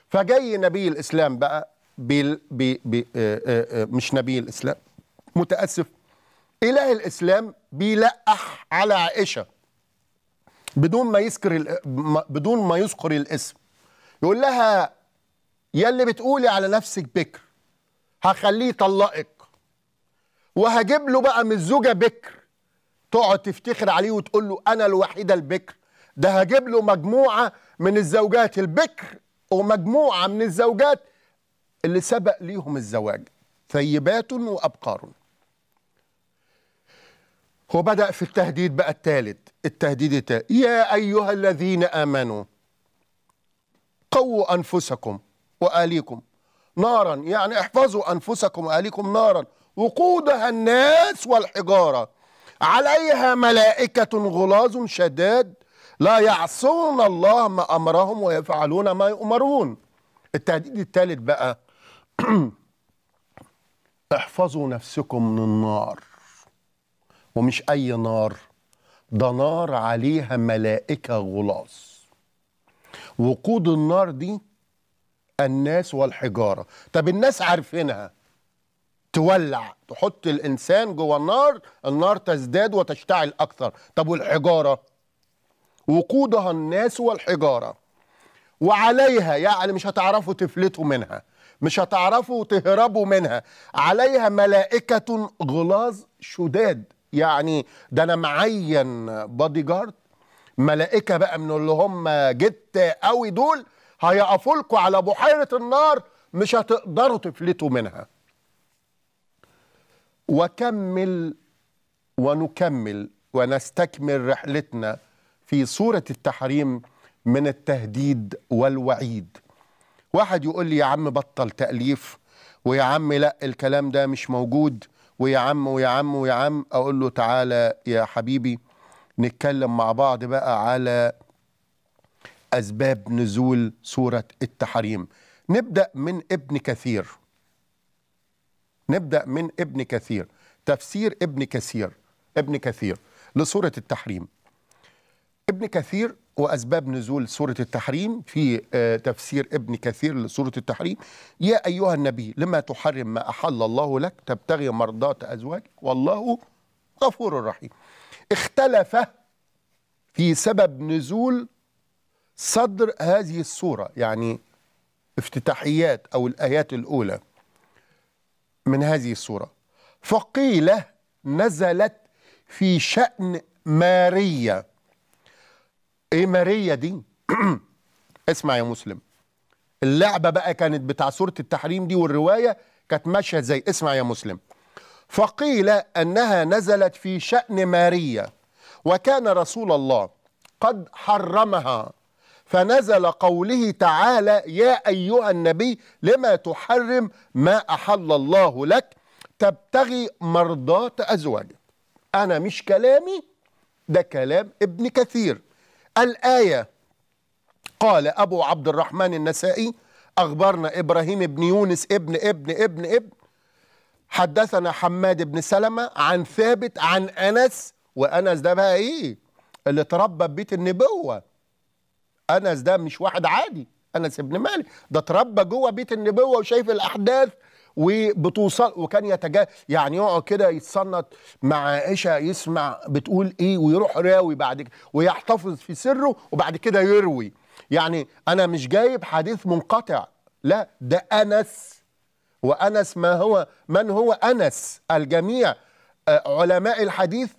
Speaker 2: فجاي نبي الإسلام بقى بي بي بي آه، آه، آه، مش نبي الإسلام متأسف إله الإسلام بيلقح على عائشة بدون ما يذكر بدون ما يذكر الاسم يقول لها يا اللي بتقولي على نفسك بكر هخليه يطلقك وهجيب له بقى من الزوجه بكر تقعد تفتخر عليه وتقول له انا الوحيده البكر ده هجيب له مجموعه من الزوجات البكر ومجموعه من الزوجات اللي سبق ليهم الزواج ثيبات وابقار هو بدأ في التهديد بقى الثالث التهديد التالت يا أيها الذين آمنوا قووا أنفسكم وآليكم نارا يعني احفظوا أنفسكم وآليكم نارا وقودها الناس والحجارة عليها ملائكة غلاظ شداد لا يعصون الله ما أمرهم ويفعلون ما يؤمرون التهديد الثالث بقى احفظوا نفسكم من النار ومش أي نار ده نار عليها ملائكة غلاظ وقود النار دي الناس والحجارة طب الناس عارفينها تولع تحط الانسان جوه النار النار تزداد وتشتعل اكثر طب والحجاره وقودها الناس والحجاره وعليها يعني مش هتعرفوا تفلتوا منها مش هتعرفوا تهربوا منها عليها ملائكه غلاظ شداد يعني ده انا معين بادي جارد ملائكه بقى من اللي هم جت قوي دول هيقفوا لكم على بحيره النار مش هتقدروا تفلتوا منها وكمل ونكمل ونستكمل رحلتنا في صورة التحريم من التهديد والوعيد واحد يقول لي يا عم بطل تأليف ويا عم لا الكلام ده مش موجود ويا عم ويا عم ويا عم أقول له تعالى يا حبيبي نتكلم مع بعض بقى على أسباب نزول سورة التحريم نبدأ من ابن كثير نبدأ من ابن كثير تفسير ابن كثير ابن كثير لسورة التحريم ابن كثير وأسباب نزول سورة التحريم في آه، تفسير ابن كثير لسورة التحريم يا أيها النبي لما تحرم ما أحل الله لك تبتغي مرضات أزواجك والله غفور رحيم اختلف في سبب نزول صدر هذه السورة يعني افتتاحيات أو الآيات الأولى من هذه الصورة فقيل نزلت في شأن ماريا ايه ماريا دي اسمع يا مسلم اللعبة بقى كانت بتاع سورة التحريم دي والرواية كانت ماشية زي اسمع يا مسلم فقيل أنها نزلت في شأن ماريا وكان رسول الله قد حرمها فنزل قوله تعالى يا أيها النبي لما تحرم ما أحل الله لك تبتغي مرضات أزواجك أنا مش كلامي ده كلام ابن كثير الآية قال أبو عبد الرحمن النسائي أخبرنا إبراهيم بن يونس ابن ابن ابن ابن حدثنا حماد بن سلمة عن ثابت عن أنس وأنس ده بقى إيه اللي تربى ببيت النبوة انس ده مش واحد عادي انس ابن مالك ده اتربى جوه بيت النبوه وشايف الاحداث وبتوصل وكان يتجا يعني يقعد كده يتصنت مع عائشه يسمع بتقول ايه ويروح راوي بعد كده ويحتفظ في سره وبعد كده يروي يعني انا مش جايب حديث منقطع لا ده انس وانس ما هو من هو انس الجميع آه، علماء الحديث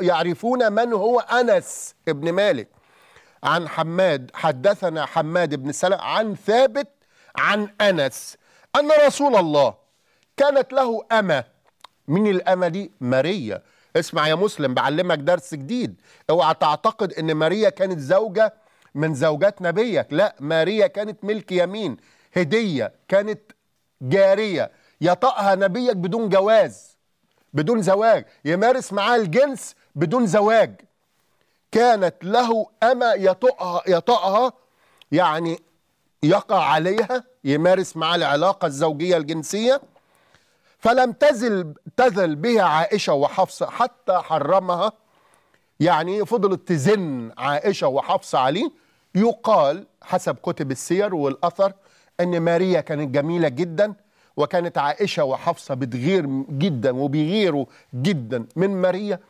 Speaker 2: يعرفون من هو انس ابن مالك عن حماد حدثنا حماد بن سلمة عن ثابت عن أنس أن رسول الله كانت له أمة من الأمة دي ماريا اسمع يا مسلم بعلمك درس جديد اوعى تعتقد ان ماريا كانت زوجة من زوجات نبيك لا ماريا كانت ملك يمين هدية كانت جارية يطأها نبيك بدون جواز بدون زواج يمارس معاها الجنس بدون زواج كانت له أما يطأها, يطأها يعني يقع عليها يمارس معها العلاقة الزوجية الجنسية فلم تزل تذل بها عائشة وحفصة حتى حرمها يعني فضلت تزن عائشة وحفصة عليه يقال حسب كتب السير والأثر أن ماريا كانت جميلة جدا وكانت عائشة وحفصة بتغير جدا وبيغيروا جدا من ماريا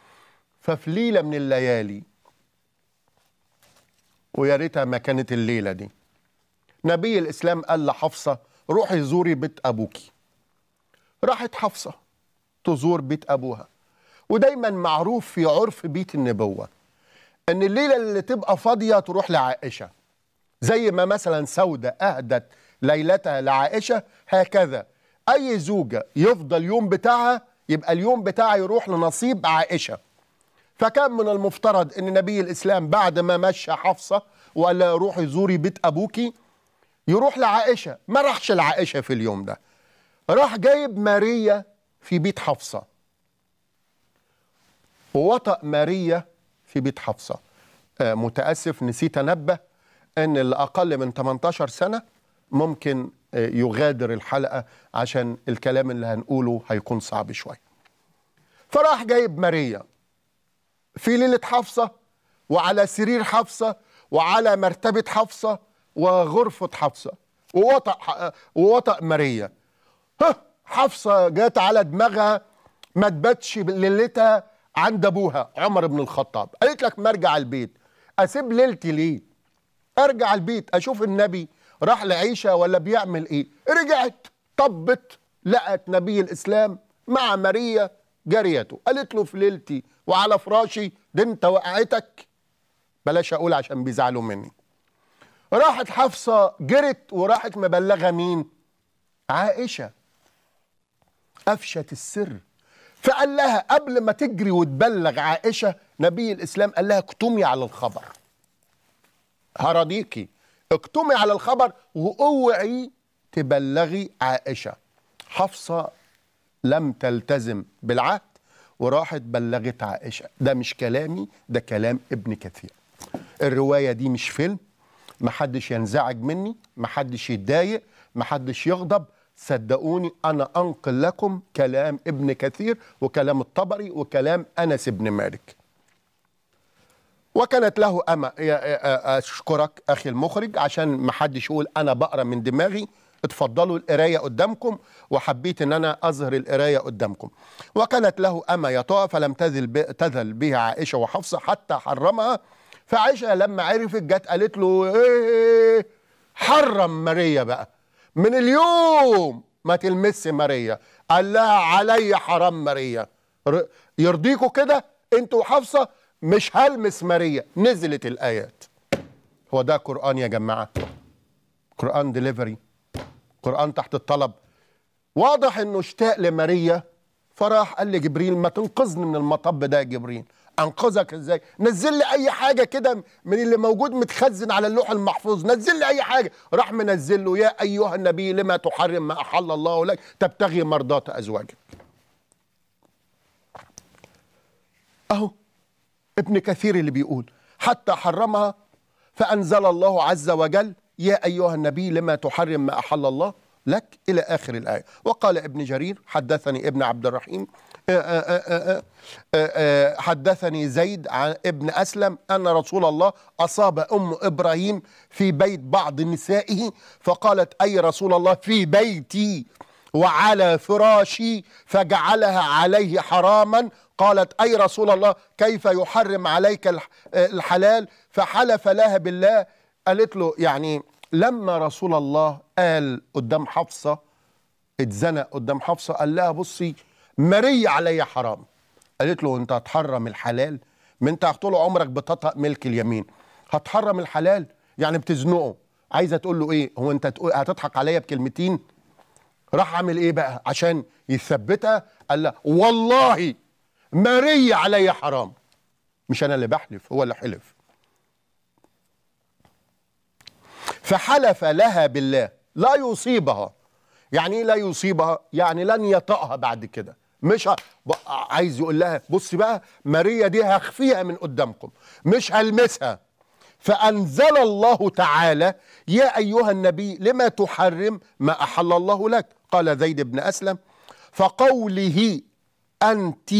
Speaker 2: ففي ليلة من الليالي ويا ريتها ما كانت الليله دي نبي الاسلام قال لحفصه روحي زوري بيت ابوكي راحت حفصه تزور بيت ابوها ودايما معروف في عرف بيت النبوه ان الليله اللي تبقى فاضيه تروح لعائشه زي ما مثلا سودة اهدت ليلتها لعائشه هكذا اي زوجه يفضل يوم بتاعها يبقى اليوم بتاعها يروح لنصيب عائشه فكان من المفترض ان نبي الاسلام بعد ما مشى حفصه وقال لها روحي زوري بيت ابوكي يروح لعائشه ما راحش لعائشه في اليوم ده راح جايب ماريا في بيت حفصه ووطأ ماريا في بيت حفصه آه متاسف نسيت انبه ان اللي اقل من 18 سنه ممكن آه يغادر الحلقه عشان الكلام اللي هنقوله هيكون صعب شويه فراح جايب ماريا في ليلة حفصة وعلى سرير حفصة وعلى مرتبة حفصة وغرفة حفصة ووطأ ووطأ ماريا ها حفصة جات على دماغها ما تباتش ليلتها عند ابوها عمر بن الخطاب قالت لك ما ارجع البيت اسيب ليلتي ليه ارجع البيت اشوف النبي راح لعيشه ولا بيعمل ايه رجعت طبت لقت نبي الاسلام مع ماريا جاريته قالت له في ليلتي وعلى فراشي دي انت وقعتك بلاش اقول عشان بيزعلوا مني راحت حفصه جرت وراحت مبلغه مين عائشه افشت السر فقال لها قبل ما تجري وتبلغ عائشه نبي الاسلام قال لها اكتمي على الخبر هرضيكي اكتمي على الخبر واوعي تبلغي عائشه حفصه لم تلتزم بالعهد وراحت بلغت عائشة ده مش كلامي ده كلام ابن كثير الرواية دي مش فيلم محدش ينزعج مني محدش يتضايق محدش يغضب صدقوني أنا أنقل لكم كلام ابن كثير وكلام الطبري وكلام أنس بن مالك وكانت له أما أشكرك أخي المخرج عشان محدش يقول أنا بقرأ من دماغي اتفضلوا القرايه قدامكم وحبيت ان انا اظهر القرايه قدامكم وكانت له اما طه فلم تذل تذل بها عائشه وحفصه حتى حرمها فعائشه لما عرفت جت قالت له ايه حرم ماريا بقى من اليوم ما تلمس ماريا قال لها علي حرام ماريا يرضيكوا كده انتوا وحفصه مش هلمس ماريا نزلت الايات هو ده قران يا جماعه قران ديليفري قرآن تحت الطلب واضح انه اشتاق لماريا فراح قال لجبريل ما تنقذني من المطب ده يا جبريل انقذك ازاي نزل لي اي حاجه كده من اللي موجود متخزن على اللوح المحفوظ نزل لي اي حاجه راح منزل له يا ايها النبي لما تحرم ما احل الله لك تبتغي مرضات ازواجك اهو ابن كثير اللي بيقول حتى حرمها فانزل الله عز وجل يا أيها النبي لما تحرم ما أحل الله لك إلى آخر الآية وقال ابن جرير حدثني ابن عبد الرحيم آه، آه، آه، حدثني زيد عن ابن أسلم أن رسول الله أصاب أم إبراهيم في بيت بعض نسائه فقالت أي رسول الله في بيتي وعلى فراشي فجعلها عليه حراما قالت أي رسول الله كيف يحرم عليك الحلال فحلف لها بالله قالت له يعني لما رسول الله قال قدام حفصة اتزنق قدام حفصة قال لها بصي مري علي حرام قالت له انت هتحرم الحلال ما انت طول عمرك بتطأ ملك اليمين هتحرم الحلال يعني بتزنقه عايزه تقول له ايه هو انت هتضحك عليا بكلمتين راح عامل ايه بقى عشان يثبتها قال لها والله مري علي حرام مش انا اللي بحلف هو اللي حلف فحلف لها بالله لا يصيبها يعني ايه لا يصيبها يعني لن يطأها بعد كده مش عايز يقول لها بص بقى ماريا دي هخفيها من قدامكم مش هلمسها فأنزل الله تعالى يا أيها النبي لما تحرم ما أحل الله لك قال زيد بن أسلم فقوله أنت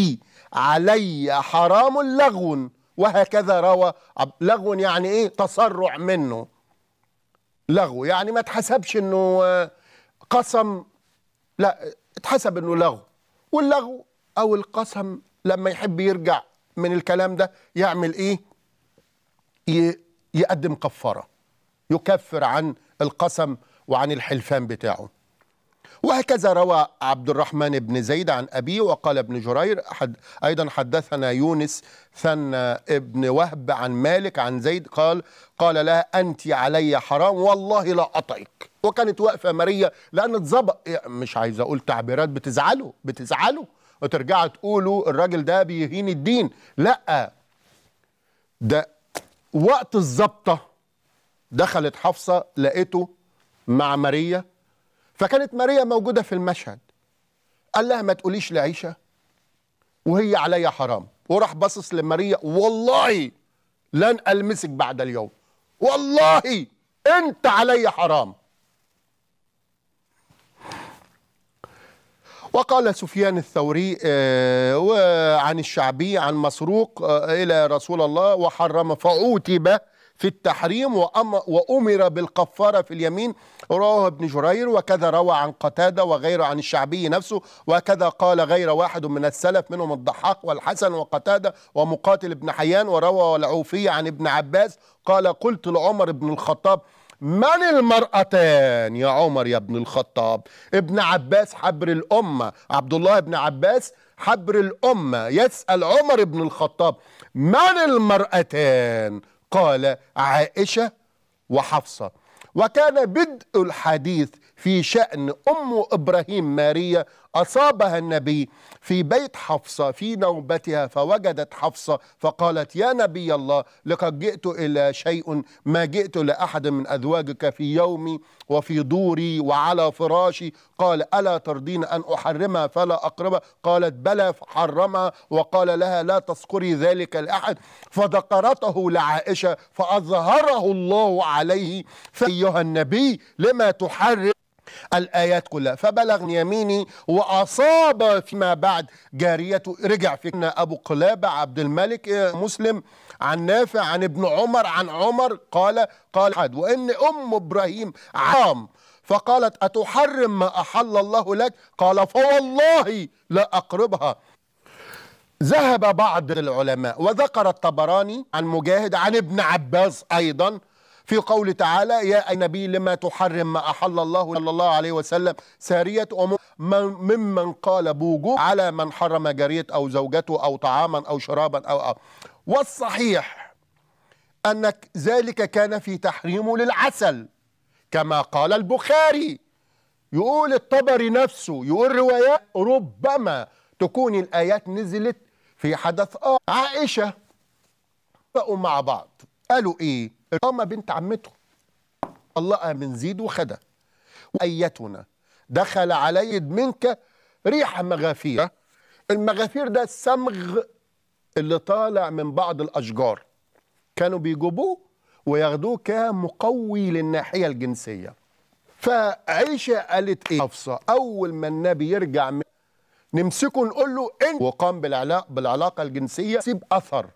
Speaker 2: علي حرام لغو وهكذا روى لغو يعني إيه تسرع منه لغو يعني ما تحسبش انه آه، قسم لا اتحسب انه لغو واللغو او القسم لما يحب يرجع من الكلام ده يعمل ايه يقدم كفاره يكفر عن القسم وعن الحلفان بتاعه وهكذا روى عبد الرحمن بن زيد عن أبيه وقال ابن جرير حد أيضا حدثنا يونس ثنى ابن وهب عن مالك عن زيد قال قال لها أنت علي حرام والله لا أطعك وكانت واقفة ماريا لأن اتظبط مش عايز أقول تعبيرات بتزعله بتزعله وترجعوا تقولوا الراجل ده بيهين الدين لا ده وقت الظبطه دخلت حفصه لقيته مع ماريا فكانت ماريا موجودة في المشهد قال لها ما تقوليش لعيشة وهي عليا حرام وراح باصص لماريا والله لن ألمسك بعد اليوم والله أنت عليا حرام وقال سفيان الثوري آه، عن الشعبي عن مسروق آه، إلى رسول الله وحرم فعوتب في التحريم وأمر بالقفارة في اليمين رواه ابن جرير وكذا روى عن قتادة وغيره عن الشعبي نفسه وكذا قال غير واحد من السلف منهم الضحاك والحسن وقتادة ومقاتل بن حيان وروى العوفي عن ابن عباس قال قلت لعمر بن الخطاب من المرأتان يا عمر يا ابن الخطاب ابن عباس حبر الأمة عبد الله بن عباس حبر الأمة يسأل عمر بن الخطاب من المرأتان قال عائشة وحفصة وكان بدء الحديث في شأن أم إبراهيم ماريا أصابها النبي في بيت حفصة في نوبتها فوجدت حفصة فقالت يا نبي الله لقد جئت إلى شيء ما جئت لأحد من أزواجك في يومي وفي دوري وعلى فراشي قال ألا ترضين أن أحرمها فلا أقربها قالت بلى حرمها وقال لها لا تذكري ذلك لأحد فذكرته لعائشة فأظهره الله عليه فأيها النبي لما تحرم الآيات كلها فبلغني يميني وأصاب فيما بعد جاريته رجع فينا أبو قلابة عبد الملك آه، مسلم عن نافع عن ابن عمر عن عمر قال قال عاد وإن أم إبراهيم عام فقالت أتحرم ما أحل الله لك قال فوالله لا أقربها ذهب بعض العلماء وذكر الطبراني عن مجاهد عن ابن عباس أيضا في قول تعالى يا نبي لما تحرم ما أحل الله صلى الله عليه وسلم سارية أم ممن قال بوجوب على من حرم جارية أو زوجته أو طعاما أو شرابا أو أو والصحيح أن ذلك كان في تحريمه للعسل كما قال البخاري يقول الطبري نفسه يقول رواية ربما تكون الآيات نزلت في حدث آه عائشة بقوا مع بعض قالوا إيه رامة بنت عمته طلقها من زيد وخدها وأيتنا دخل علي منك ريح مغافير المغافير ده الصمغ اللي طالع من بعض الأشجار كانوا بيجيبوه وياخدوه كمقوي للناحية الجنسية فعيشة قالت إيه حفصة أول ما النبي يرجع من نمسكه نقول له إن وقام بالعلاق بالعلاقة الجنسية سيب أثر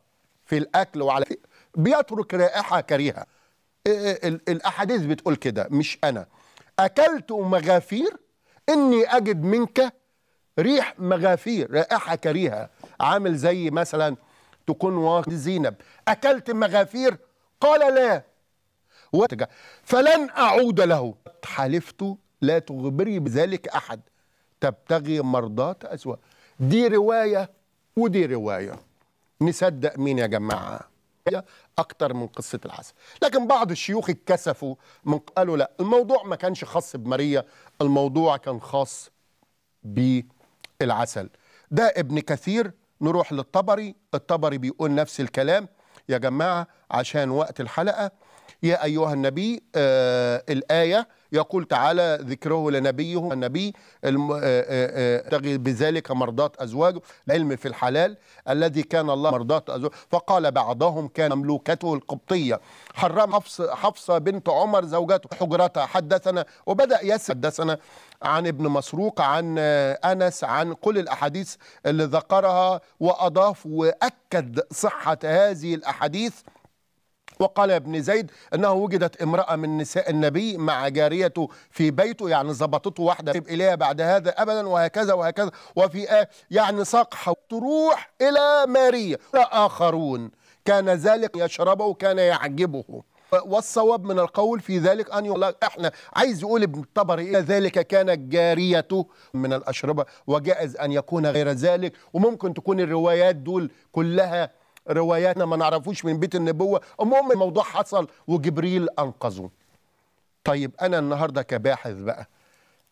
Speaker 2: في الأكل وعلى بيترك رائحة كريهة إيه، إيه، الأحاديث بتقول كده مش أنا أكلت مغافير إني أجد منك ريح مغافير رائحة كريهة عامل زي مثلا تكون واخد زينب أكلت مغافير قال لا فلن أعود له حلفت لا تخبري بذلك أحد تبتغي مرضات أسوأ دي رواية ودي رواية نصدق مين يا جماعه أكثر من قصه الحسن لكن بعض الشيوخ اتكسفوا من قالوا لا الموضوع ما كانش خاص بماريا الموضوع كان خاص بالعسل ده ابن كثير نروح للطبري الطبري بيقول نفس الكلام يا جماعه عشان وقت الحلقه يا ايها النبي آه الايه يقول تعالى ذكره لنبيه النبي آه، آه، آه، تغي بذلك مرضاة أزواجه العلم في الحلال الذي كان الله مرضاة أزواجه فقال بعضهم كان مملوكته القبطية حرم حفصة بنت عمر زوجته حجرتها حدثنا وبدأ يسر حدثنا عن ابن مسروق عن أنس عن كل الأحاديث اللي ذكرها وأضاف وأكد صحة هذه الأحاديث وقال ابن زيد أنه وجدت امرأة من نساء النبي مع جاريته في بيته يعني ظبطته واحدة إليها بعد هذا أبدا وهكذا وهكذا وفي آه يعني صقحة تروح إلى ماريا آخرون كان ذلك يشربه كان يعجبه والصواب من القول في ذلك أن يقول إحنا عايز يقول ابن الطبري إيه ذلك كانت جاريته من الأشربة وجائز أن يكون غير ذلك وممكن تكون الروايات دول كلها رواياتنا ما نعرفوش من بيت النبوه المهم الموضوع حصل وجبريل انقذه طيب انا النهارده كباحث بقى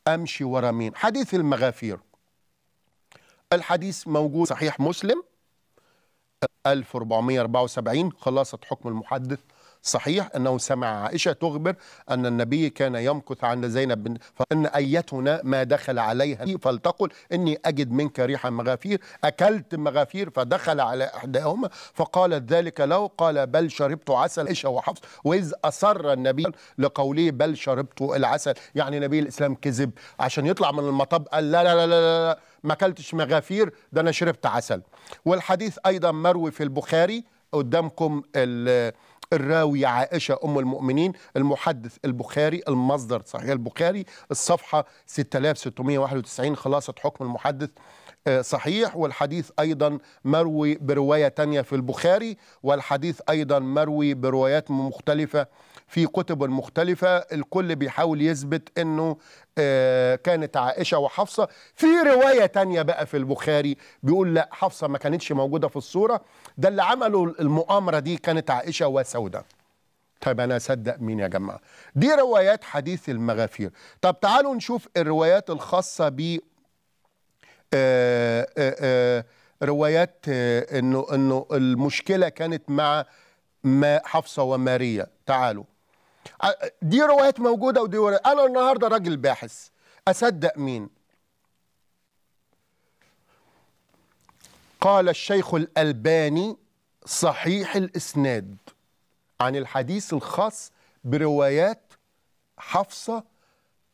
Speaker 2: امشي ورا مين حديث المغافير الحديث موجود صحيح مسلم 1474 خلاصه حكم المحدث صحيح أنه سمع عائشة تخبر أن النبي كان يمكث عند زينب فإن أيتنا ما دخل عليها فلتقل إني أجد منك ريح مغافير أكلت مغافير فدخل على إحداهما فقالت ذلك له قال بل شربت عسل عائشة وحفص وإذ أصر النبي لقوله بل شربت العسل يعني نبي الإسلام كذب عشان يطلع من المطب قال لا لا لا, لا, لا, لا ما اكلتش مغافير ده انا شربت عسل والحديث ايضا مروي في البخاري قدامكم الـ الراوي عائشة أم المؤمنين المحدث البخاري المصدر صحيح البخاري الصفحة 6691 خلاصة حكم المحدث آه، صحيح والحديث أيضا مروي برواية تانية في البخاري والحديث أيضا مروي بروايات مختلفة في كتب مختلفة الكل بيحاول يثبت أنه آه، كانت عائشة وحفصة في رواية تانية بقى في البخاري بيقول لا حفصة ما كانتش موجودة في الصورة ده اللي عملوا المؤامرة دي كانت عائشة وسودة طيب أنا أصدق مين يا جماعة دي روايات حديث المغافير طب تعالوا نشوف الروايات الخاصة ب آه، آه، روايات انه انه المشكله كانت مع ما حفصه وماريا تعالوا دي روايات موجوده ودي روايات. انا النهارده راجل باحث اصدق مين قال الشيخ الالباني صحيح الاسناد عن الحديث الخاص بروايات حفصه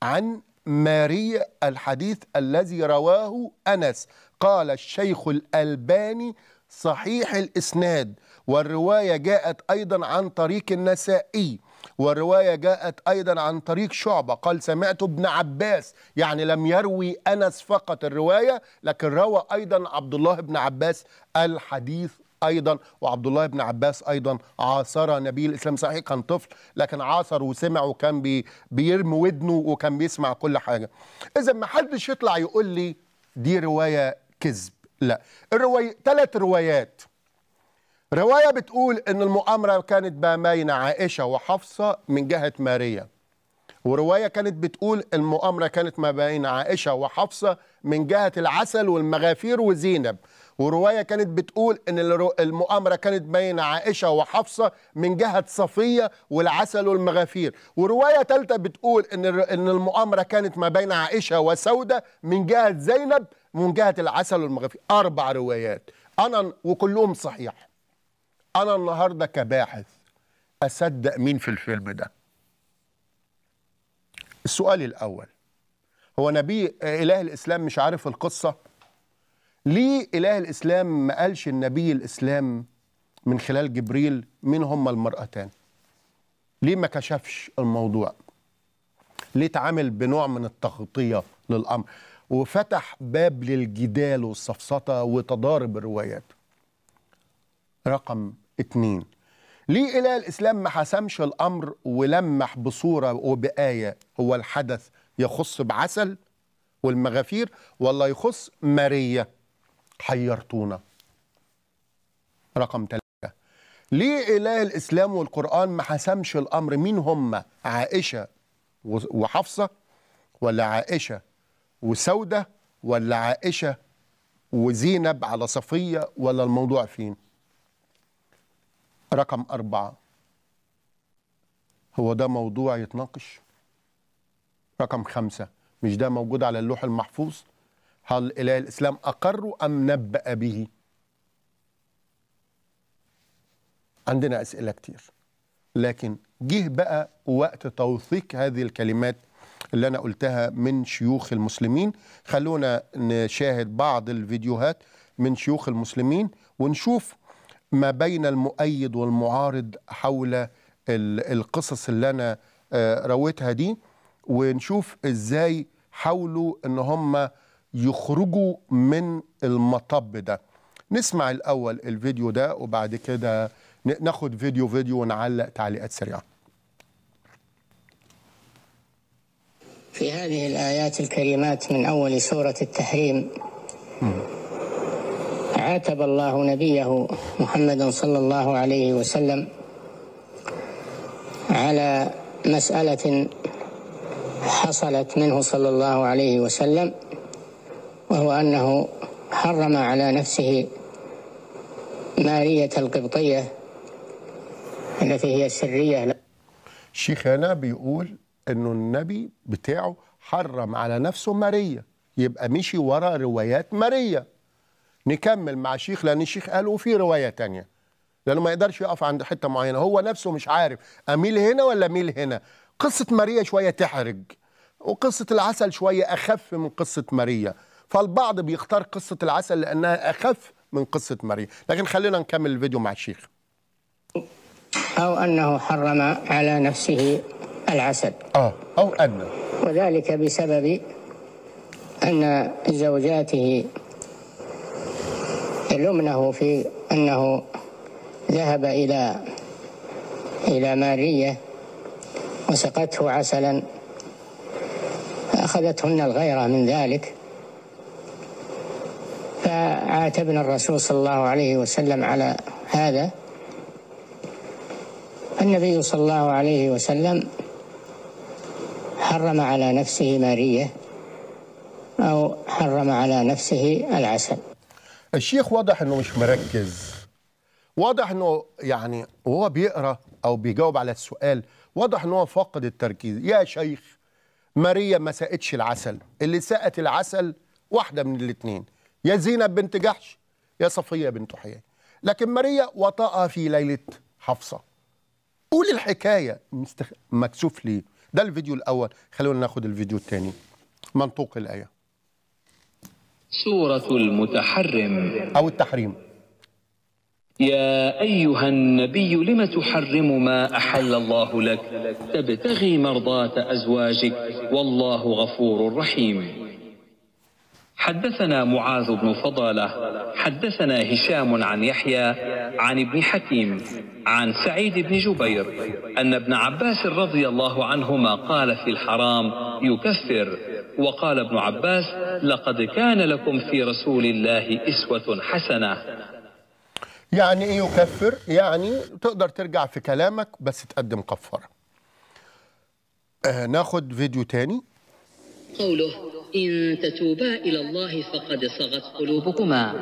Speaker 2: عن ماريا الحديث الذي رواه انس قال الشيخ الالباني صحيح الاسناد والروايه جاءت ايضا عن طريق النسائي والرواية جاءت أيضا عن طريق شعبة قال سمعت ابن عباس يعني لم يروي أنس فقط الرواية لكن روى أيضا عبد الله بن عباس الحديث ايضا وعبد الله بن عباس ايضا عاصر نبي الاسلام صحيح كان طفل لكن عاصر وسمع وكان بي بيرمي ودنه وكان بيسمع كل حاجه اذا ما حدش يطلع يقول لي دي روايه كذب لا الروايه ثلاث روايات رواية بتقول أن المؤامرة كانت بين عائشة وحفصة من جهة ماريا ورواية كانت بتقول المؤامرة كانت ما بين عائشة وحفصة من جهة العسل والمغافير وزينب ورواية كانت بتقول أن المؤامرة كانت بين عائشة وحفصة من جهة صفية والعسل والمغافير ورواية ثالثة بتقول أن أن المؤامرة كانت ما بين عائشة وسودة من جهة زينب من جهة العسل والمغافير أربع روايات أنا وكلهم صحيح انا النهارده كباحث اصدق مين في الفيلم ده السؤال الاول هو نبي اله الاسلام مش عارف القصه ليه اله الاسلام ما قالش النبي الاسلام من خلال جبريل مين هما المرأتان ليه ما كشفش الموضوع ليه اتعامل بنوع من التغطية للأمر وفتح باب للجدال والسفسطة وتضارب الروايات رقم اتنين ليه إله الإسلام ما حسمش الأمر ولمح بصورة وبآية هو الحدث يخص بعسل والمغافير ولا يخص ماريا حيرتونا رقم ثلاثة ليه إله الإسلام والقرآن ما حسمش الأمر مين هم عائشة وحفصة ولا عائشة وسودة ولا عائشة وزينب على صفية ولا الموضوع فين رقم أربعة هو ده موضوع يتناقش رقم خمسة مش ده موجود على اللوح المحفوظ هل إله الإسلام أقر أم نبأ به عندنا أسئلة كتير لكن جه بقى وقت توثيق هذه الكلمات اللي أنا قلتها من شيوخ المسلمين خلونا نشاهد بعض الفيديوهات من شيوخ المسلمين ونشوف ما بين المؤيد والمعارض حول القصص اللي انا آه، رويتها دي ونشوف ازاي حاولوا ان هم يخرجوا من المطب ده نسمع الاول الفيديو ده وبعد كده ناخد فيديو فيديو ونعلق تعليقات سريعه
Speaker 3: في هذه الايات الكريمات من اول سوره التحريم عاتب الله نبيه محمدا صلى الله عليه وسلم على مسألة حصلت منه صلى الله عليه وسلم وهو أنه حرم على نفسه مارية القبطية
Speaker 2: التي هي السرية شيخنا بيقول أنه النبي بتاعه حرم على نفسه مارية يبقى مشي ورا روايات مارية نكمل مع الشيخ لان الشيخ قال وفي روايه تانية لانه ما يقدرش يقف عند حته معينه هو نفسه مش عارف اميل هنا ولا اميل هنا قصه ماريا شويه تحرج وقصه العسل شويه اخف من قصه ماريا فالبعض بيختار قصه العسل لانها اخف من قصه ماريا لكن خلينا نكمل الفيديو مع الشيخ
Speaker 3: او انه حرم على نفسه العسل اه او انه وذلك بسبب ان زوجاته لمنه في أنه ذهب إلى إلى مارية وسقته عسلا فأخذتهن الغيرة من ذلك فعاتبنا الرسول صلى الله عليه وسلم على هذا النبي صلى الله عليه وسلم حرم على
Speaker 2: نفسه مارية أو حرم على نفسه العسل الشيخ واضح انه مش مركز واضح انه يعني وهو بيقرا او بيجاوب على السؤال واضح ان هو فاقد التركيز يا شيخ ماريا ما سقتش العسل اللي سقت العسل واحده من الاثنين يا زينب بنت جحش يا صفيه بنت حيان لكن ماريا وطأها في ليله حفصه قول الحكايه مستخ... مكسوف ليه ده الفيديو الاول خلونا ناخد الفيديو الثاني منطوق الايه
Speaker 4: سورة المتحرم أو التحريم يا أيها النبي لم تحرم ما أحل الله لك تبتغي مرضاة أزواجك والله غفور رحيم حدثنا معاذ بن فضالة حدثنا هشام عن يحيى عن ابن حكيم عن سعيد بن جبير أن ابن عباس رضي الله عنهما قال في الحرام يكفر وقال ابن عباس لقد كان لكم في رسول الله إسوة حسنة
Speaker 2: يعني ايه يكفر يعني تقدر ترجع في كلامك بس تقدم كفارة آه ناخد فيديو تاني
Speaker 4: قوله إن تتوبا إلى الله فقد صغت قلوبكما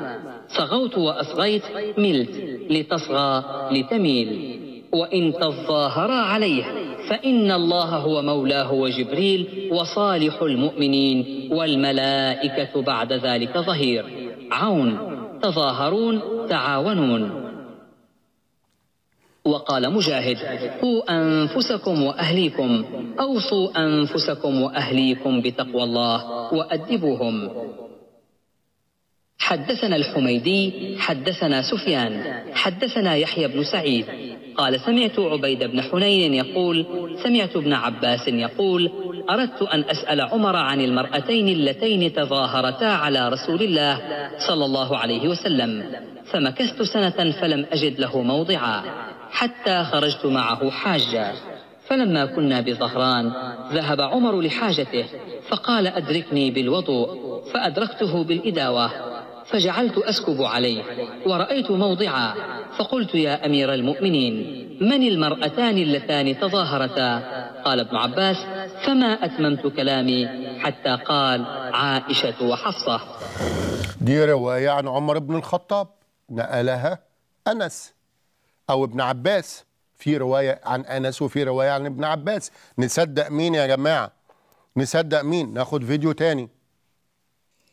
Speaker 4: صغوت وأصغيت ملت لتصغى لتميل وإن تظاهرا عليه فإن الله هو مولاه وجبريل وصالح المؤمنين والملائكة بعد ذلك ظهير عون تظاهرون تعاونون وقال مجاهد قوا أنفسكم وأهليكم أوصوا أنفسكم وأهليكم بتقوى الله وأدبوهم حدثنا الحميدي حدثنا سفيان حدثنا يحيى بن سعيد قال سمعت عبيد بن حنين يقول سمعت ابن عباس يقول أردت أن أسأل عمر عن المرأتين اللتين تظاهرتا على رسول الله صلى الله عليه وسلم فمكثت سنة فلم أجد له موضعا حتى خرجت معه حاجة فلما كنا بظهران ذهب عمر لحاجته فقال أدركني بالوضوء فأدركته بالإداوة فجعلت أسكب عليه ورأيت موضعا فقلت يا أمير المؤمنين من المرأتان اللتان تظاهرتا قال ابن عباس فما أتممت كلامي حتى قال عائشة وحفصة
Speaker 2: دي رواية عن عمر بن الخطاب نقلها أنس أو ابن عباس في رواية عن أنس وفي رواية عن ابن عباس نصدق مين يا جماعة نصدق مين ناخد فيديو تاني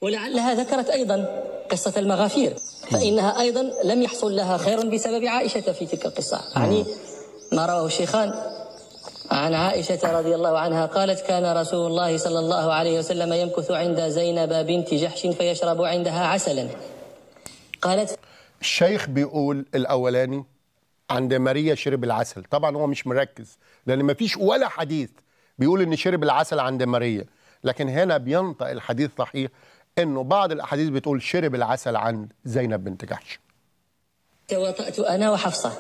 Speaker 5: ولعلها ذكرت أيضا قصة المغافير فإنها أيضا لم يحصل لها خير بسبب عائشة في تلك القصة يعني ما رواه الشيخان عن عائشة رضي الله عنها قالت كان رسول الله صلى الله عليه وسلم يمكث عند زينب بنت جحش فيشرب عندها عسلا
Speaker 2: قالت الشيخ بيقول الأولاني عند ماريا شرب العسل طبعا هو مش مركز لان ما فيش ولا حديث بيقول ان شرب العسل عند ماريا لكن هنا بينطق الحديث صحيح انه بعض الاحاديث بتقول شرب العسل عند زينب بنت جحش
Speaker 5: توافقت انا وحفصه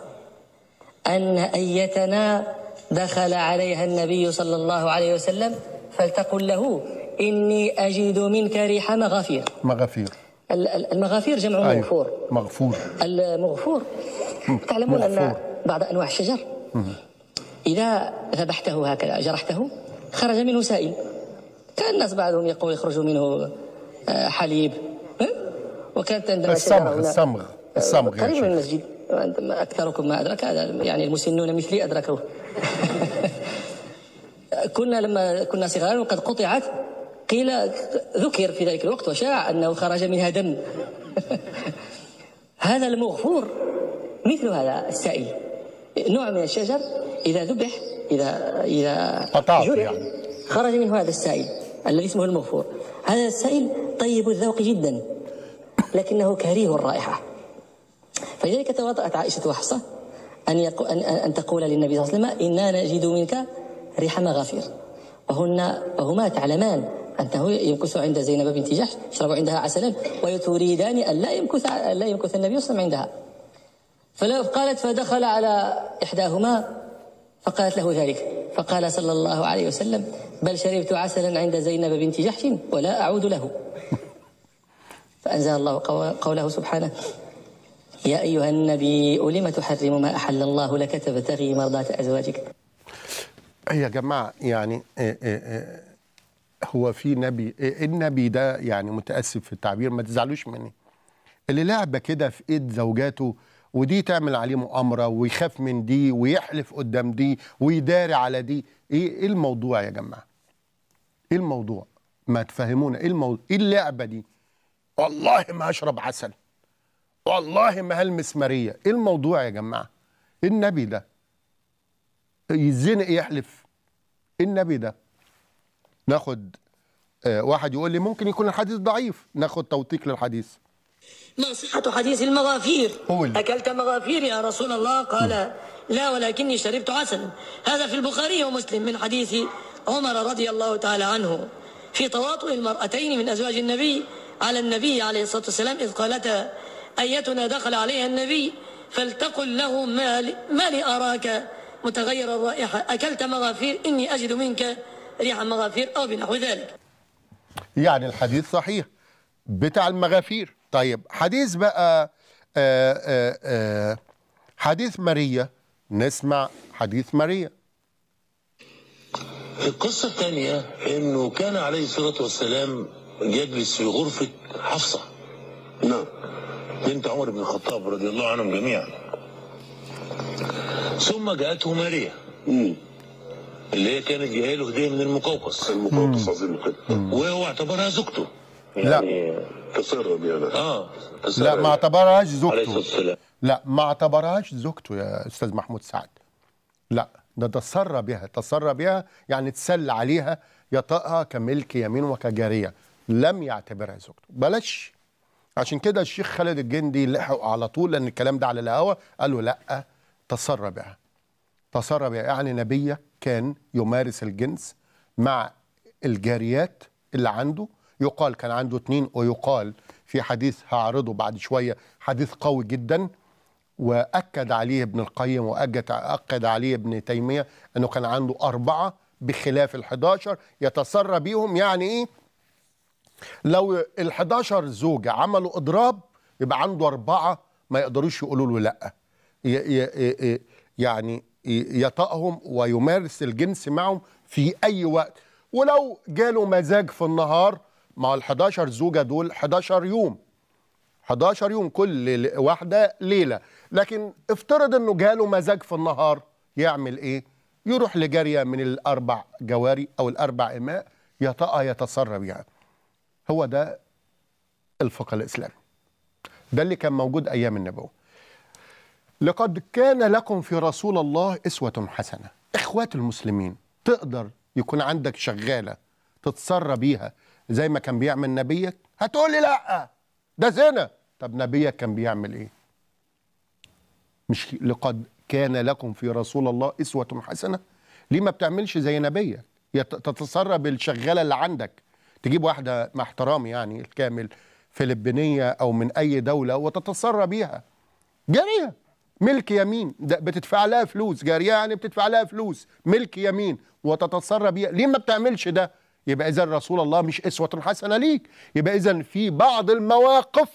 Speaker 5: ان ايتنا دخل عليها النبي صلى الله عليه وسلم فلتقل له اني اجد منك ريح مغافير مغافير المغافير جمع أيوة.
Speaker 2: مغفور مغفور
Speaker 5: المغفور
Speaker 2: تعلمون أن
Speaker 5: بعض أنواع الشجر إذا ذبحته هكذا جرحته خرج منه سائل كان الناس بعضهم يقول يخرج منه آه، حليب وكانت عندما الصمغ الصمغ الصمغ قريب من المسجد أكثركم ما أدرك هذا يعني المسنون مثلي أدركوه كنا لما كنا صغار وقد قطعت قيل ذكر في ذلك الوقت وشاع أنه خرج منها دم هذا المغفور مثل هذا السائل نوع من الشجر إذا ذبح إذا إذا يعني. خرج منه هذا السائل الذي اسمه المغفور هذا السائل طيب الذوق جدا لكنه كريه الرائحة فلذلك تواطأت عائشة وحصة أن, يقو أن, أن تقول للنبي صلى الله عليه وسلم إنا نجد منك ريح مغافير وهن وهما تعلمان أنه يمكث عند زينب بنت جحش يشرب عندها عسلا وتريدان أن لا يمكث أن لا يمكث النبي صلى الله عليه وسلم عندها فلو قالت فدخل على إحداهما فقالت له ذلك فقال صلى الله عليه وسلم بل شربت عسلا عند زينب بنت جحش ولا أعود له فأنزل الله قوله سبحانه يا أيها النبي لم تحرم ما أحل الله لك تبتغي مرضات أزواجك
Speaker 2: إيه يا جماعة يعني إيه إيه إيه هو في نبي إيه، النبي ده يعني متاسف في التعبير ما تزعلوش مني اللي لعبه كده في ايد زوجاته ودي تعمل عليه مؤامره ويخاف من دي ويحلف قدام دي ويداري على دي ايه ايه الموضوع يا جماعه ايه الموضوع ما تفهمونا ايه الموضوع ايه اللعبه دي والله ما اشرب عسل والله ما هلمس ماريا ايه الموضوع يا جماعه ايه النبي ده يزنق يحلف ايه النبي ده ناخد آه، واحد يقول لي ممكن يكون الحديث ضعيف ناخد توثيق للحديث ما
Speaker 5: صحة حديث المغافير قول. أكلت مغافير يا رسول الله قال لا ولكني شربت عسلا هذا في البخاري ومسلم من حديث عمر رضي الله تعالى عنه في تواطؤ المرأتين من أزواج النبي على النبي عليه الصلاة والسلام إذ قالتا أيتنا دخل عليها النبي فلتقل له ما لي, ما لي أراك متغير الرائحة أكلت مغافير إني أجد منك ريح مغافير أو بنحو
Speaker 2: ذلك يعني الحديث صحيح بتاع المغافير طيب حديث بقى آآ آه، آآ آه، آه، حديث ماريا نسمع حديث ماريا القصة الثانية انه كان
Speaker 6: عليه الصلاة والسلام يجلس في غرفة حفصة نعم بنت عمر بن الخطاب رضي الله عنهم جميعا ثم جاءته ماريا مم. اللي هي كانت جايه له هديه من المقوقص المقوقص عظيم جدا وهو اعتبرها زوجته يعني لا تصر يعني اه تصر لا ما اعتبرهاش زوجته عليه
Speaker 2: الصلاه لا ما اعتبرهاش زوجته يا استاذ محمود سعد لا ده تسرى بها تسرى بها يعني تسل عليها يطأها كملك يمين وكجاريه لم يعتبرها زوجته بلاش عشان كده الشيخ خالد الجندي لحق على طول لان الكلام ده على الهوا قال له لا تسرى بها تسرى بها يعني نبيك كان يمارس الجنس مع الجاريات اللي عنده يقال كان عنده اتنين ويقال في حديث هعرضه بعد شوية حديث قوي جدا وأكد عليه ابن القيم وأكد عليه ابن تيمية أنه كان عنده أربعة بخلاف ال11 يتسرى بيهم يعني إيه لو ال11 زوجة عملوا إضراب يبقى عنده أربعة ما يقدروش يقولوا له لأ يعني يطأهم ويمارس الجنس معهم في أي وقت ولو جاله مزاج في النهار مع ال 11 زوجة دول 11 يوم 11 يوم كل واحدة ليلة لكن افترض أنه جاله مزاج في النهار يعمل إيه؟ يروح لجارية من الأربع جواري أو الأربع إماء يطأ يتصرف يعني هو ده الفقه الإسلامي ده اللي كان موجود أيام النبوة لقد كان لكم في رسول الله اسوه حسنه اخوات المسلمين تقدر يكون عندك شغاله تتسرى بيها زي ما كان بيعمل نبيك هتقولي لا ده زنا طب نبيك كان بيعمل ايه مش لقد كان لكم في رسول الله اسوه حسنه ليه ما بتعملش زي نبيك تتسرى بالشغاله اللي عندك تجيب واحده مع احترامي يعني الكامل فلبينيه او من اي دوله وتتسرى بيها جاريه ملك يمين ده بتدفع لها فلوس جاريه يعني بتدفع لها فلوس ملك يمين وتتسرى بيها ليه ما بتعملش ده يبقى اذا رسول الله مش اسوه حسنه ليك يبقى اذا في بعض المواقف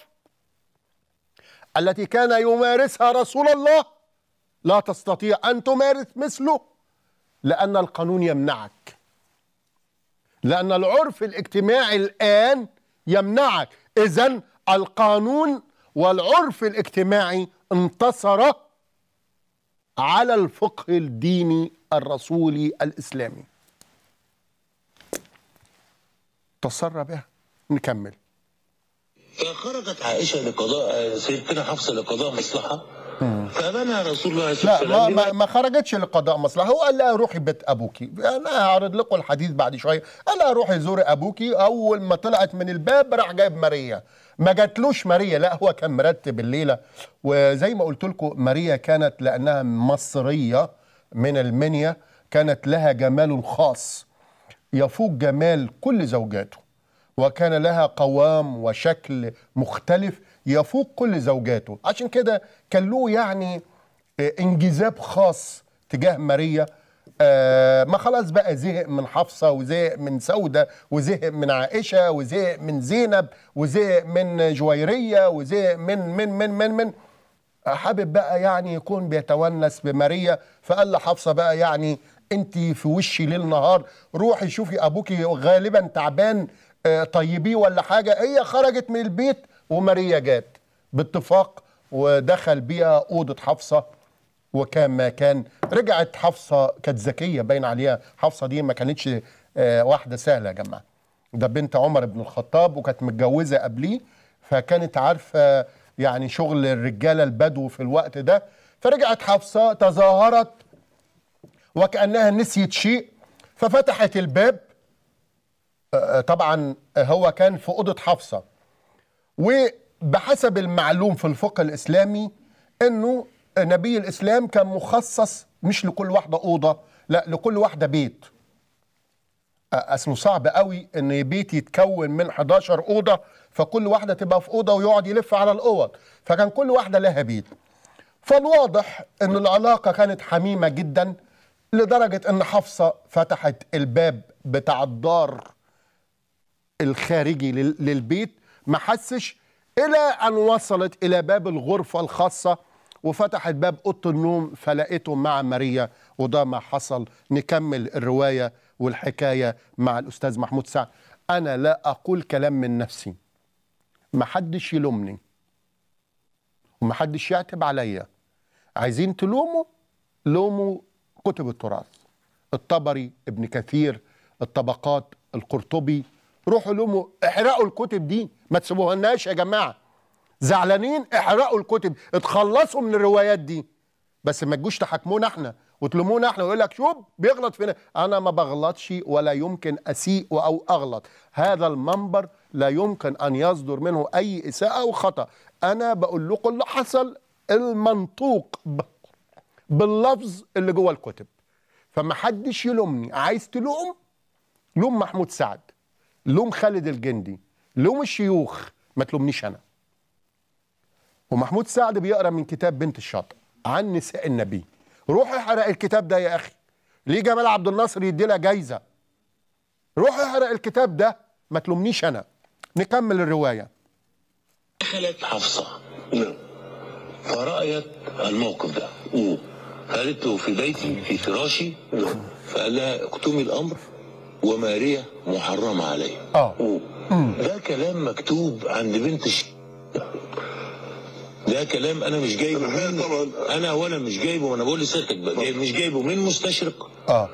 Speaker 2: التي كان يمارسها رسول الله لا تستطيع ان تمارس مثله لان القانون يمنعك لأن العرف الاجتماعي الآن يمنعك إذا القانون والعرف الاجتماعي انتصر على الفقه الديني الرسولي الاسلامي تسرى بها نكمل فخرجت عائشه لقضاء
Speaker 6: سيدتنا حفصه لقضاء مصلحه
Speaker 2: فبنى رسول الله صلى الله عليه وسلم لا ما, ما خرجتش لقضاء مصلحه هو قال لها روحي بيت ابوكي انا هعرض لكم الحديث بعد شويه قال لها روحي زوري ابوكي اول ما طلعت من الباب راح جايب ماريا ما جاتلوش ماريا لا هو كان مرتب الليله وزي ما قلت لكم ماريا كانت لانها مصريه من المنيا كانت لها جمال خاص يفوق جمال كل زوجاته وكان لها قوام وشكل مختلف يفوق كل زوجاته عشان كده كان له يعني آه، انجذاب خاص تجاه ماريا آه، ما خلاص بقى زهق من حفصه وزهق من سوده وزهق من عائشه وزهق من زينب وزهق من جويريه وزهق من من من من من حابب بقى يعني يكون بيتونس بماريا فقال لحفصه بقى يعني انت في وشي ليل نهار روحي شوفي ابوكي غالبا تعبان آه، طيبيه ولا حاجه هي خرجت من البيت وماريا جات باتفاق ودخل بيها اوضه حفصه وكان ما كان رجعت حفصه كانت ذكيه باين عليها حفصه دي ما كانتش آه، واحده سهله يا جماعه ده بنت عمر بن الخطاب وكانت متجوزه قبليه فكانت عارفه يعني شغل الرجاله البدو في الوقت ده فرجعت حفصه تظاهرت وكانها نسيت شيء ففتحت الباب آه، آه، طبعا هو كان في اوضه حفصه وبحسب المعلوم في الفقه الاسلامي انه نبي الإسلام كان مخصص مش لكل واحدة أوضة لا لكل واحدة بيت أصله صعب قوي إن بيت يتكون من 11 أوضة فكل واحدة تبقى في أوضة ويقعد يلف على الأوض فكان كل واحدة لها بيت فالواضح إن العلاقة كانت حميمة جدا لدرجة إن حفصة فتحت الباب بتاع الدار الخارجي للبيت ما حسش إلى أن وصلت إلى باب الغرفة الخاصة وفتحت باب اوضه النوم فلقيته مع ماريا وده ما حصل نكمل الروايه والحكايه مع الاستاذ محمود سعد انا لا اقول كلام من نفسي محدش يلومني ومحدش يعتب عليا عايزين تلوموا لوموا كتب التراث الطبري ابن كثير الطبقات القرطبي روحوا لوموا احرقوا الكتب دي ما تسيبوهالناش يا جماعه زعلانين احرقوا الكتب اتخلصوا من الروايات دي بس ما تجوش تحاكمونا احنا وتلومونا احنا ويقول لك شوف بيغلط فينا انا ما بغلطش ولا يمكن اسيء او اغلط هذا المنبر لا يمكن ان يصدر منه اي اساءه او خطا انا بقول لكم اللي حصل المنطوق باللفظ اللي جوه الكتب فما حدش يلومني عايز تلوم لوم محمود سعد لوم خالد الجندي لوم الشيوخ ما تلومنيش انا ومحمود سعد بيقرا من كتاب بنت الشاطئ عن نساء النبي روح احرق الكتاب ده يا اخي ليه جمال عبد الناصر يدي لها جايزه روح احرق الكتاب ده ما تلومنيش انا نكمل الروايه
Speaker 6: دخلت حفصه نعم. فرأيت الموقف ده قالت له في بيتي في فراشي نعم. فقال لها اكتمي الامر وماريا محرمه علي اه ده كلام مكتوب عند بنت الش... ده كلام انا مش جايبه من انا ولا مش جايبه وانا بقول لسيادتك مش جايبه من مستشرق اه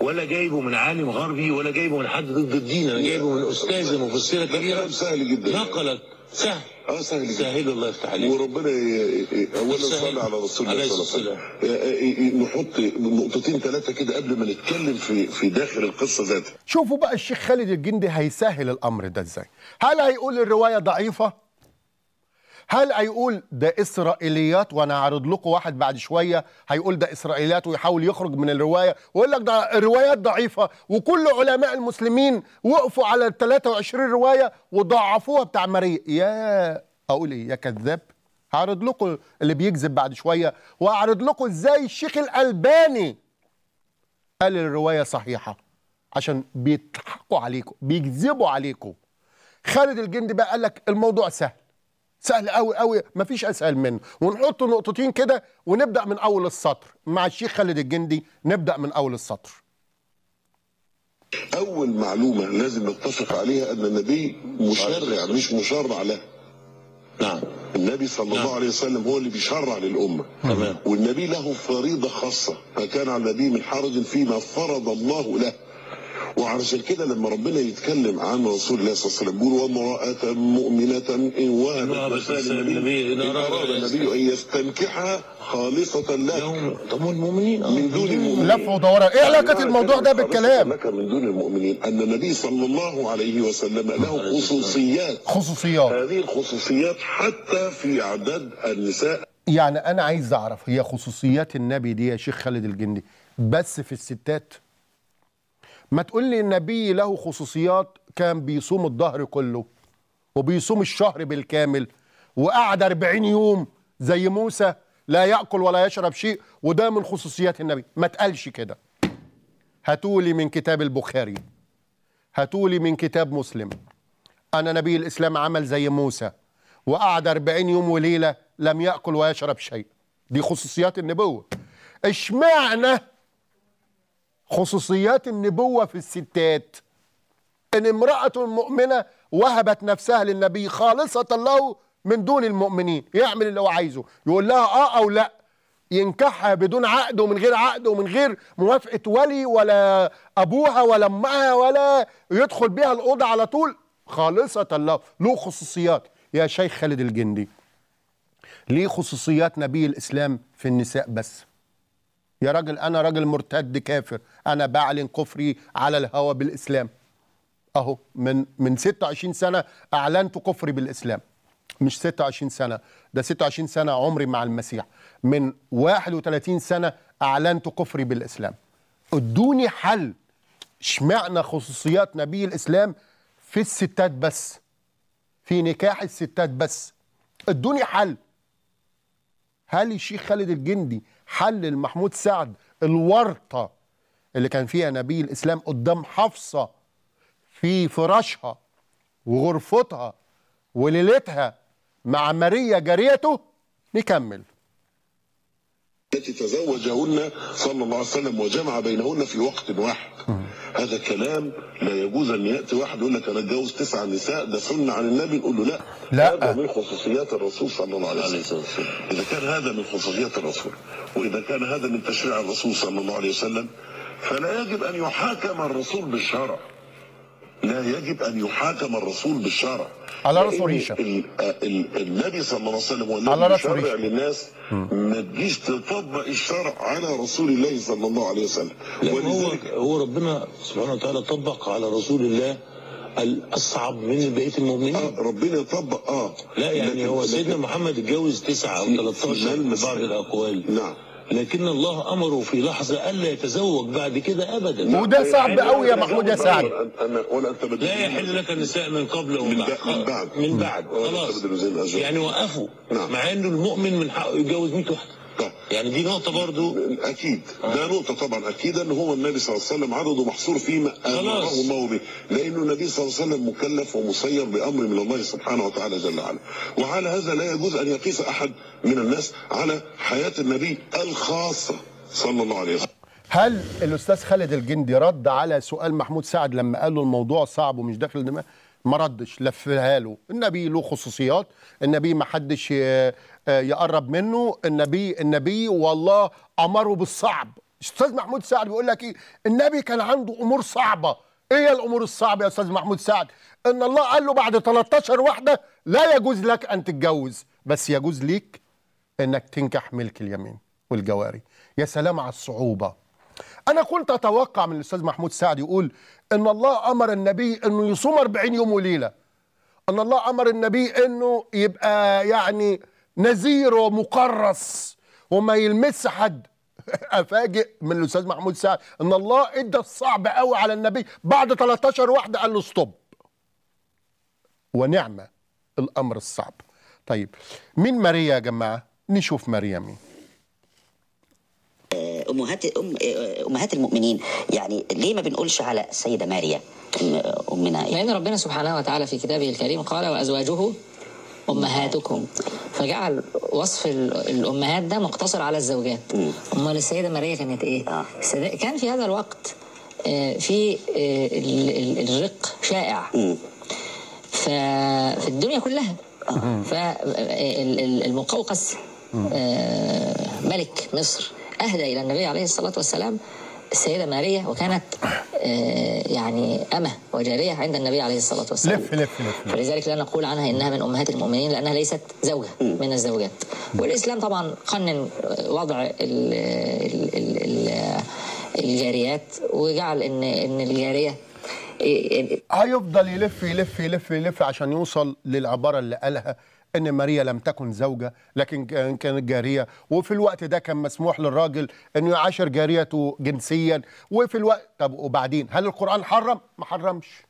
Speaker 6: ولا جايبه من عالم غربي ولا جايبه من حد ضد الدين انا جايبه من استاذه مفسره كبيره سهل جدا نقلت سهل اه سهل جدا سهل الله يفتح عليك وربنا اولا صلى على رسول الله صلى الله عليه وسلم نحط
Speaker 2: نقطتين ثلاثه كده قبل ما نتكلم في في داخل القصه ذاتها شوفوا بقى الشيخ خالد الجندي هيسهل الامر ده ازاي هل هيقول الروايه ضعيفه هل هيقول ده اسرائيليات وانا هعرض لكم واحد بعد شويه هيقول ده اسرائيليات ويحاول يخرج من الروايه ويقول لك ده الروايات ضعيفه وكل علماء المسلمين وقفوا على ال 23 روايه وضعفوها بتاع مريء يا اقول ايه يا كذاب هعرض لكم اللي بيكذب بعد شويه وهعرض لكم ازاي الشيخ الالباني قال الروايه صحيحه عشان بيضحكوا عليكم بيكذبوا عليكم خالد الجندي بقى قال لك الموضوع سهل سهل قوي قوي مفيش اسهل منه ونحط نقطتين كده ونبدا من اول السطر مع الشيخ خالد الجندي نبدا من اول السطر
Speaker 7: اول معلومه لازم نتفق عليها ان النبي مشرع مش مشرع له نعم النبي صلى نعم. الله عليه وسلم هو اللي بيشرع للأمة تمام والنبي له فريضة خاصة ما كان على النبي من حرج فيما فرض الله له وعلشان كده لما ربنا يتكلم عن رسول الله صلى الله عليه وسلم بيقول وامرأة مؤمنة إن وهبت النبي إن أراد النبي أن يستنكحها خالصة لك طب والمؤمنين من دون آه. المؤمنين لف
Speaker 2: ودوران إيه يعني علاقة الموضوع ده بالكلام؟
Speaker 7: لك من دون المؤمنين أن النبي صلى الله عليه وسلم له خصوصيات خصوصيات هذه الخصوصيات حتى في أعداد النساء
Speaker 2: يعني أنا عايز أعرف هي خصوصيات النبي دي يا شيخ خالد الجندي بس في الستات؟ ما تقول لي النبي له خصوصيات كان بيصوم الظهر كله وبيصوم الشهر بالكامل وقعد 40 يوم زي موسى لا ياكل ولا يشرب شيء وده من خصوصيات النبي ما تقالش كده هاتولي من كتاب البخاري هاتولي من كتاب مسلم أنا نبي الإسلام عمل زي موسى وقعد 40 يوم وليلة لم يأكل ويشرب شيء دي خصوصيات النبوة اشمعنى خصوصيات النبوة في الستات إن امرأة مؤمنة وهبت نفسها للنبي خالصة له من دون المؤمنين يعمل اللي هو عايزه يقول لها آه أو لأ ينكحها بدون عقد ومن غير عقد ومن غير موافقة ولي ولا أبوها ولا أمها ولا يدخل بها الأوضة على طول خالصة له له خصوصيات يا شيخ خالد الجندي ليه خصوصيات نبي الإسلام في النساء بس يا راجل انا راجل مرتد كافر انا بعلن كفري على الهوى بالاسلام اهو من من 26 سنه اعلنت كفري بالاسلام مش 26 سنه ده 26 سنه عمري مع المسيح من 31 سنه اعلنت كفري بالاسلام ادوني حل اشمعنى خصوصيات نبي الاسلام في الستات بس في نكاح الستات بس ادوني حل هل الشيخ خالد الجندي حلل محمود سعد الورطه اللي كان فيها نبي الاسلام قدام حفصه في فراشها وغرفتها وليلتها مع ماريا جاريته نكمل
Speaker 7: التي تزوجهن صلى الله عليه وسلم وجمع بينهن في وقت واحد هذا كلام لا يجوز ان ياتي واحد يقول لك انا اتجوز تسع نساء ده سنه عن النبي نقول له لا لا هذا من خصوصيات الرسول صلى الله عليه وسلم اذا كان هذا من خصوصيات الرسول واذا كان هذا من تشريع الرسول صلى الله عليه وسلم فلا يجب ان يحاكم الرسول بالشرع لا يجب أن يحاكم الرسول بالشرع على رأس وريشة آه، النبي صلى الله عليه وسلم والنبي
Speaker 6: على رأس يشرع للناس ما تجيش تطبق الشرع على رسول الله صلى الله عليه وسلم يعني ولذلك هو, هو ربنا سبحانه وتعالى طبق على رسول الله الاصعب من بقيه المؤمنين آه ربنا يطبق اه لا يعني هو سيدنا محمد اتجوز تسعه او 13 بعض الاقوال نعم لكن الله امره في لحظه الا يتزوج بعد كده ابدا وده صعب قوي يا محمود يا سعد لا يحل لك النساء من قبل ومن بعد من بعد خلاص يعني وقفوا نعم. مع انه المؤمن من حقه يتجوز 100 واحده يعني دي نقطة برضو أكيد آه. ده نقطة
Speaker 7: طبعا أكيد أن هو النبي صلى الله عليه وسلم عدده محصور فيما أمره الله به لأنه النبي صلى الله عليه وسلم مكلف ومسير بأمر من الله سبحانه وتعالى جل وعلا وعلى هذا لا يجوز أن يقيس أحد من الناس على حياة النبي الخاصة صلى الله عليه وسلم
Speaker 2: هل الاستاذ خالد الجندي رد على سؤال محمود سعد لما قال له الموضوع صعب ومش داخل دماغه ما ردش لفها له النبي له خصوصيات النبي ما حدش آه، يقرب منه النبي النبي والله امره بالصعب استاذ محمود سعد بيقول لك ايه النبي كان عنده امور صعبه ايه هي الامور الصعبه يا استاذ محمود سعد ان الله قال له بعد 13 واحده لا يجوز لك ان تتجوز بس يجوز ليك انك تنكح ملك اليمين والجواري يا سلام على الصعوبه انا كنت اتوقع من الاستاذ محمود سعد يقول ان الله امر النبي انه يصوم 40 يوم وليله ان الله امر النبي انه يبقى يعني نذير ومقرص وما يلمس حد افاجئ من الاستاذ محمود سعد ان الله ادى الصعب قوي على النبي بعد 13 واحده قال له ستوب ونعمه الامر الصعب طيب مين ماريا يا جماعه نشوف ماريا مين
Speaker 1: آه، امهات أم
Speaker 8: آه، امهات المؤمنين يعني ليه ما بنقولش على السيده ماريا امنا لان
Speaker 5: ربنا سبحانه وتعالى في كتابه الكريم قال وازواجه امهاتكم فجعل وصف الامهات ده مقتصر على الزوجات امال السيده ماريا كانت ايه آه. كان في هذا الوقت آه، في آه، الرق شائع ففي الدنيا كلها فالمقوقس ملك مصر اهدى الى النبي عليه الصلاه والسلام السيدة ماريا وكانت آه، يعني أمة وجارية عند النبي عليه الصلاة والسلام لف لف لف فلذلك لا نقول عنها إنها من أمهات المؤمنين لأنها ليست زوجة من الزوجات والإسلام طبعا قنن وضع ال
Speaker 2: الجاريات وجعل إن إن الجارية إيه، إيه، إيه. هيفضل يلف يلف يلف يلف عشان يوصل للعبارة اللي قالها ان ماريا لم تكن زوجه لكن كانت جاريه وفي الوقت ده كان مسموح للراجل انه يعاشر جاريته جنسيا وفي الوقت طب وبعدين هل القران حرم ما حرمش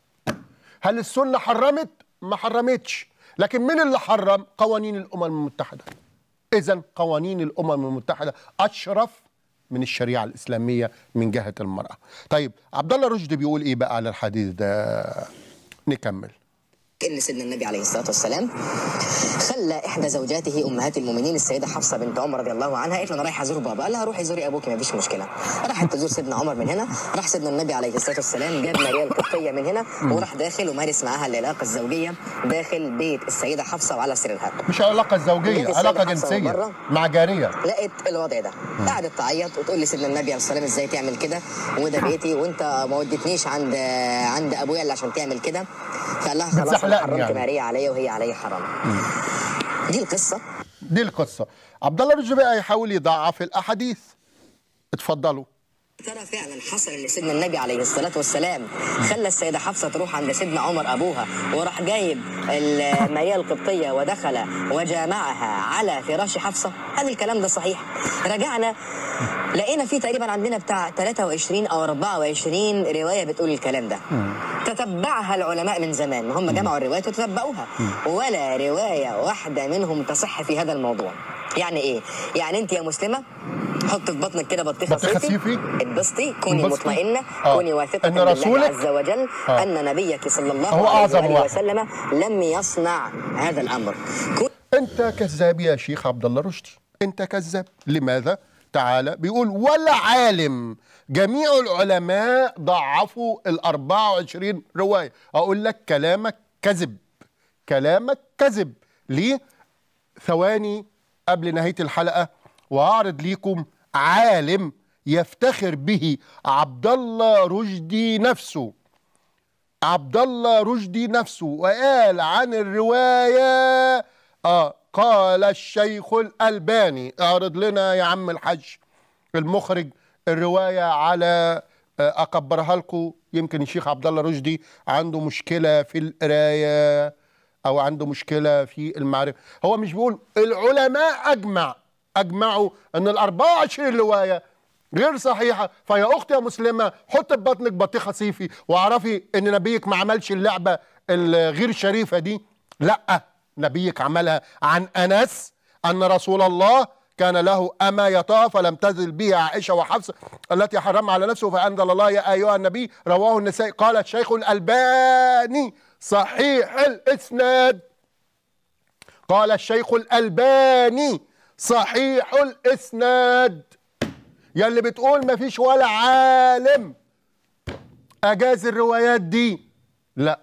Speaker 2: هل السنه حرمت ما حرمتش لكن من اللي حرم قوانين الامم المتحده اذا قوانين الامم المتحده اشرف من الشريعه الاسلاميه من جهه المراه طيب عبد الله رشدي بيقول ايه بقى على الحديث ده نكمل
Speaker 8: ان سيدنا النبي عليه الصلاه والسلام خلى احدى زوجاته امهات المؤمنين السيده حفصه بنت عمر رضي الله عنها قالت له انا رايحه ازور بابا قال لها روحي زوري ابوك ما فيش مشكله راحت تزور سيدنا عمر من هنا راح سيدنا النبي عليه الصلاه والسلام جاب ماريا القبطيه من هنا وراح داخل ومارس معاها العلاقه الزوجيه داخل بيت السيده حفصه وعلى سريرها
Speaker 2: مش علاقه زوجيه علاقه جنسيه مع جاريه
Speaker 8: لقيت الوضع ده قعدت تعيط وتقول لي سيدنا النبي عليه الصلاه والسلام ازاي تعمل كده وده بيتي وانت ما وديتنيش عند عند ابويا اللي عشان تعمل كده فقال لها خلاص لا حرمت يعني. ماريا عليا وهي عليا حرام
Speaker 2: دي القصه دي القصه عبد الله رجبي هيحاول يضعف الاحاديث اتفضلوا
Speaker 8: ترى فعلا حصل ان سيدنا النبي عليه الصلاه والسلام خلى السيده حفصه تروح عند سيدنا عمر ابوها وراح جايب المياه القبطيه ودخل وجامعها على فراش حفصه هل الكلام ده صحيح رجعنا لقينا في تقريبا عندنا بتاع 23 او 24 روايه بتقول الكلام ده مم. تتبعها العلماء من زمان ما هم جمعوا الروايات وتتبعوها ولا روايه واحده منهم تصح في هذا الموضوع يعني ايه يعني انت يا مسلمه حط في بطنك كده بطيخه صيفي اتبسطي كوني مطمئنه آه. كوني واثقه ان رسولك عز وجل آه. ان نبيك صلى الله عليه وسلم لم يصنع هذا الامر
Speaker 2: انت كذاب يا شيخ عبد الله رشدي انت كذاب لماذا تعالى بيقول ولا عالم جميع العلماء ضعفوا ال 24 روايه اقول لك كلامك كذب كلامك كذب ليه ثواني قبل نهايه الحلقه وهعرض ليكم عالم يفتخر به عبد الله رشدي نفسه عبد الله رشدي نفسه وقال عن الروايه آه قال الشيخ الألباني اعرض لنا يا عم الحج المخرج الرواية على آه، أكبرها لكم يمكن الشيخ عبد الله رشدي عنده مشكلة في القراية أو عنده مشكلة في المعرفة هو مش بيقول العلماء أجمع أجمعوا أن ال 24 رواية غير صحيحة فيا أختي يا مسلمة حط في بطنك بطيخة صيفي واعرفي أن نبيك ما عملش اللعبة الغير شريفة دي لأ نبيك عملها عن أنس أن رسول الله كان له اما يطاف فلم تزل به عائشة وحفصة التي حرم على نفسه فأنزل الله يا أيها النبي رواه النسائي قال الشيخ الألباني صحيح الإسناد قال الشيخ الألباني صحيح الإسناد يا اللي بتقول مفيش ولا عالم أجاز الروايات دي لا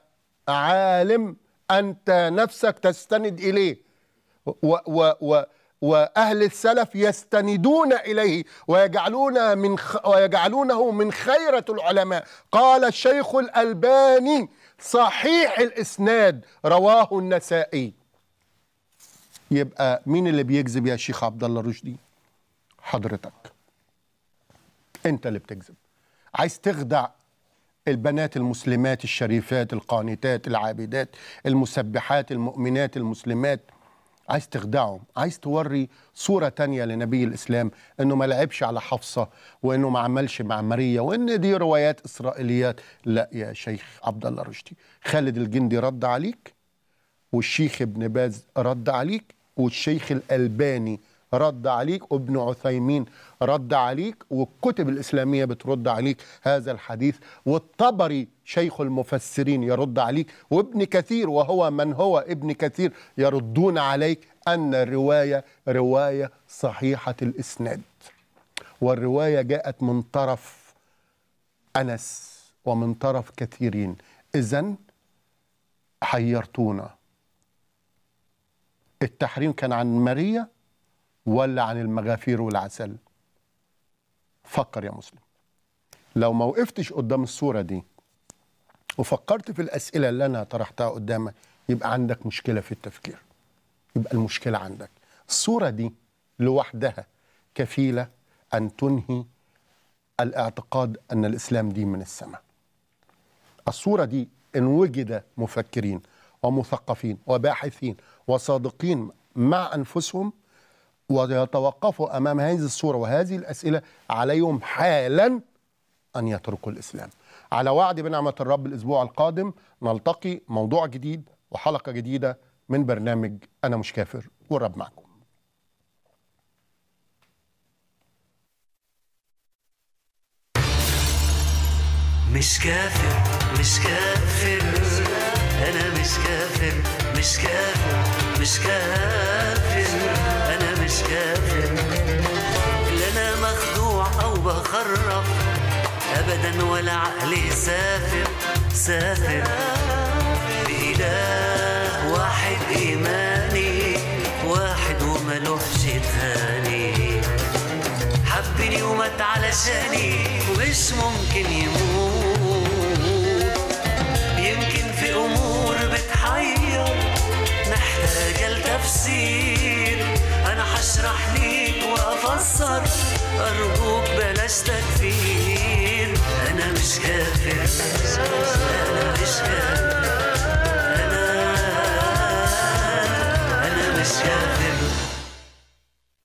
Speaker 2: عالم أنت نفسك تستند إليه و و و وأهل السلف يستندون إليه ويجعلون من خ... ويجعلونه من خيرة العلماء قال الشيخ الألباني صحيح الإسناد رواه النسائي يبقى مين اللي بيكذب يا شيخ عبد الله رشدي حضرتك انت اللي بتكذب عايز تخدع البنات المسلمات الشريفات القانتات العابدات المسبحات المؤمنات المسلمات عايز تخدعهم عايز توري صورة تانية لنبي الإسلام أنه ما لعبش على حفصة وأنه ما عملش مع ماريا وأن دي روايات إسرائيليات لا يا شيخ عبد الله رشدي خالد الجندي رد عليك والشيخ ابن باز رد عليك والشيخ الألباني رد عليك وابن عثيمين رد عليك والكتب الإسلامية بترد عليك هذا الحديث والطبري شيخ المفسرين يرد عليك وابن كثير وهو من هو ابن كثير يردون عليك أن الرواية رواية صحيحة الإسناد والرواية جاءت من طرف أنس ومن طرف كثيرين إذا حيرتونا التحريم كان عن ماريا ولا عن المغافير والعسل فكر يا مسلم لو ما وقفتش قدام الصورة دي وفكرت في الأسئلة اللي أنا طرحتها قدامك يبقى عندك مشكلة في التفكير يبقى المشكلة عندك الصورة دي لوحدها كفيلة أن تنهي الاعتقاد أن الإسلام دين من السماء الصورة دي إن وجد مفكرين ومثقفين وباحثين وصادقين مع أنفسهم ويتوقفوا امام هذه الصوره وهذه الاسئله عليهم حالا ان يتركوا الاسلام. على وعد بنعمه الرب الاسبوع القادم نلتقي موضوع جديد وحلقه جديده من برنامج انا مش كافر والرب معكم.
Speaker 1: مش كافر مش كافر انا مش كافر مش كافر مش كافر مش قادر لا انا مخدوع او بخرف ابدا ولا عقلي سافر سافر بإله واحد إيماني واحد وملوحش تاني حبني ومات علشاني ومش ممكن يموت يمكن في أمور بتحير محتاجة لتفسير اشرح ليك وافسر ارجوك بلاش تكفير انا مش كافر انا مش كافر انا انا مش كافر